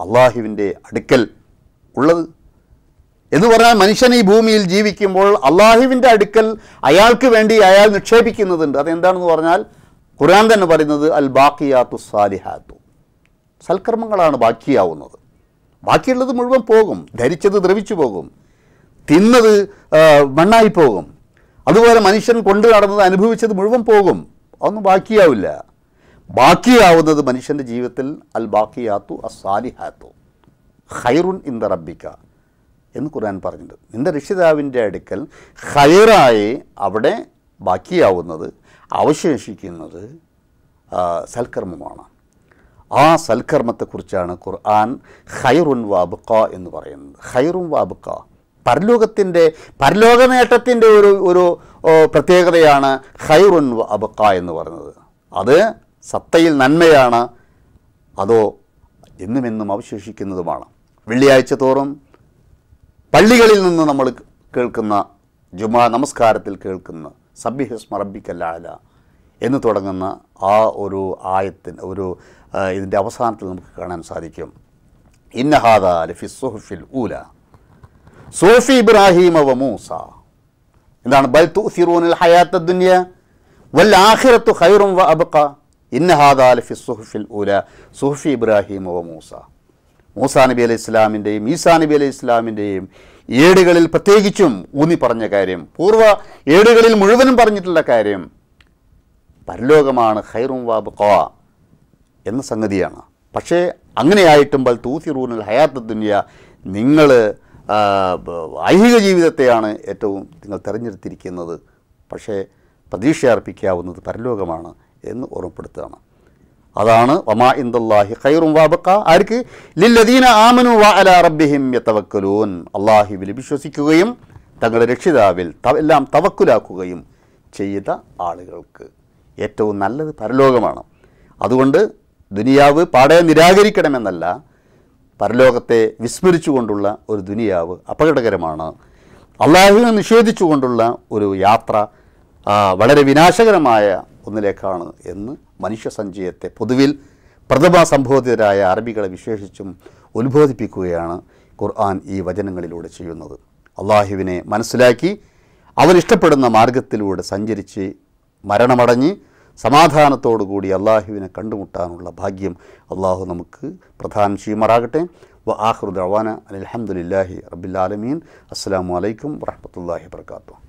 അള്ളാഹുവിൻ്റെ അടുക്കൽ ഉള്ളത് എന്ന് പറഞ്ഞാൽ മനുഷ്യൻ ഈ ഭൂമിയിൽ ജീവിക്കുമ്പോൾ അള്ളാഹുവിൻ്റെ അടുക്കൽ അയാൾക്ക് വേണ്ടി അയാൾ നിക്ഷേപിക്കുന്നതുണ്ട് അതെന്താണെന്ന് പറഞ്ഞാൽ ഖുർആൻ തന്നെ പറയുന്നത് അൽ ബാക്കിയാത്തു സാലിഹാത്തു സൽക്കർമ്മങ്ങളാണ് ബാക്കിയാവുന്നത് ബാക്കിയുള്ളത് മുഴുവൻ പോകും ധരിച്ചത് ദ്രവിച്ചു പോകും തിന്നത് മണ്ണായി പോകും അതുപോലെ മനുഷ്യൻ കൊണ്ടു നടന്നത് അനുഭവിച്ചത് മുഴുവൻ പോകും അതൊന്നും ബാക്കിയാവില്ല ബാക്കിയാവുന്നത് മനുഷ്യൻ്റെ ജീവിതത്തിൽ അൽ ബാക്കിയാത്തു അസാലിഹാത്തു ഹൈറുൻ ഇൻ ദ റബിക്ക എന്ന് ഖുർആൻ പറഞ്ഞിട്ടുണ്ട് നിൻ്റെ രക്ഷിതാവിൻ്റെ അടുക്കൽ ഹൈറായി അവിടെ ബാക്കിയാവുന്നത് അവശേഷിക്കുന്നത് സൽക്കർമ്മമാണ് ആ സൽക്കർമ്മത്തെക്കുറിച്ചാണ് ഖുർആൻ ഖൈറുൻ വാബുക്ക എന്ന് പറയുന്നത് ഖൈറുൻ വാബുക്ക പരലോകത്തിൻ്റെ പരലോക നേട്ടത്തിൻ്റെ ഒരു ഒരു പ്രത്യേകതയാണ് ഖൈറുൻ വാബുക്ക എന്ന് പറയുന്നത് അത് സത്തയിൽ നന്മയാണ് അതോ എന്നുമെന്നും അവശേഷിക്കുന്നതുമാണ് വെള്ളിയാഴ്ച തോറും പള്ളികളിൽ നിന്ന് നമ്മൾ കേൾക്കുന്ന ജുമാ നമസ്കാരത്തിൽ കേൾക്കുന്ന സബ്യഹസ്മറബിക്കല്ലാല എന്ന് തുടങ്ങുന്ന ആ ഒരു ആയത്തിൻ ഒരു ഇതിൻ്റെ അവസാനത്തിൽ നമുക്ക് കാണാൻ സാധിക്കും ഇന്നഹാദ ലഫി സുഹുഫിൽ ഊല സൂഫി ഇബ്രാഹിം അവ മൂസ എന്താണ് ബൽ സിറോനിൽ ഹയാത്ത ദുനിയ വൽ ആഹിറത്തു ഹൈറും വ അബക്ക ഇന്നഹാദ ലഫി സുഹുഫിൽ ഊല സുഹുഫി ഇബ്രാഹിം അവ മൂസ മൂസാ നബി അലൈഹി ഇസ്ലാമിൻ്റെയും ഈസാ നബി അലൈഹി ഇസ്ലാമിൻ്റെയും ഏടുകളിൽ പ്രത്യേകിച്ചും ഊന്നി പറഞ്ഞ കാര്യം പൂർവ്വ ഏടുകളിൽ മുഴുവനും പറഞ്ഞിട്ടുള്ള കാര്യം പരലോകമാണ് ഹൈറും ഖാ എന്ന സംഗതിയാണ് പക്ഷേ അങ്ങനെയായിട്ടും ബൽ തൂസിറൂനൽ ഹയാത്ത് ദുനിയ നിങ്ങൾ ഐഹിക ജീവിതത്തെയാണ് ഏറ്റവും നിങ്ങൾ തിരഞ്ഞെടുത്തിരിക്കുന്നത് പക്ഷേ പ്രതീക്ഷ അർപ്പിക്കാവുന്നത് പരലോകമാണ് എന്ന് ഓർമ്മപ്പെടുത്തുകയാണ് അതാണ് വമാ ഇന്ദുല്ലാഹി ഖൈറും വാബക്ക ആർക്ക് ലില്ലദീന ആമനു വ അല റബ്ബിഹിം യതവക്കലൂൻ അള്ളാഹുവിൽ വിശ്വസിക്കുകയും തങ്ങളുടെ രക്ഷിതാവിൽ എല്ലാം തവക്കുലാക്കുകയും ചെയ്ത ആളുകൾക്ക് ഏറ്റവും നല്ലത് പരലോകമാണ് അതുകൊണ്ട് ദുനിയാവ് പാടെ നിരാകരിക്കണമെന്നല്ല പരലോകത്തെ വിസ്മരിച്ചുകൊണ്ടുള്ള ഒരു ദുനിയാവ് അപകടകരമാണ് അള്ളാഹുവിനെ നിഷേധിച്ചുകൊണ്ടുള്ള ഒരു യാത്ര വളരെ വിനാശകരമായ ഒന്നിലേക്കാണ് എന്ന് മനുഷ്യസഞ്ചയത്തെ പൊതുവിൽ പ്രഥമ സംബോധിതരായ അറബികളെ വിശേഷിച്ചും ഉത്ബോധിപ്പിക്കുകയാണ് ഖുർആൻ ഈ വചനങ്ങളിലൂടെ ചെയ്യുന്നത് അള്ളാഹുവിനെ മനസ്സിലാക്കി അവൻ ഇഷ്ടപ്പെടുന്ന മാർഗത്തിലൂടെ സഞ്ചരിച്ച് മരണമടഞ്ഞ് സമാധാനത്തോടുകൂടി അള്ളാഹുവിനെ കണ്ടുമുട്ടാനുള്ള ഭാഗ്യം അള്ളാഹു നമുക്ക് പ്രധാനം ചെയ്യുമാറാകട്ടെ വ ആഹ്റുദ് റവാന അലഹമുല്ലാഹി ആലമീൻ അസ്സാം വലൈക്കും വാഹമത്തല്ലാഹി വർക്കാത്തു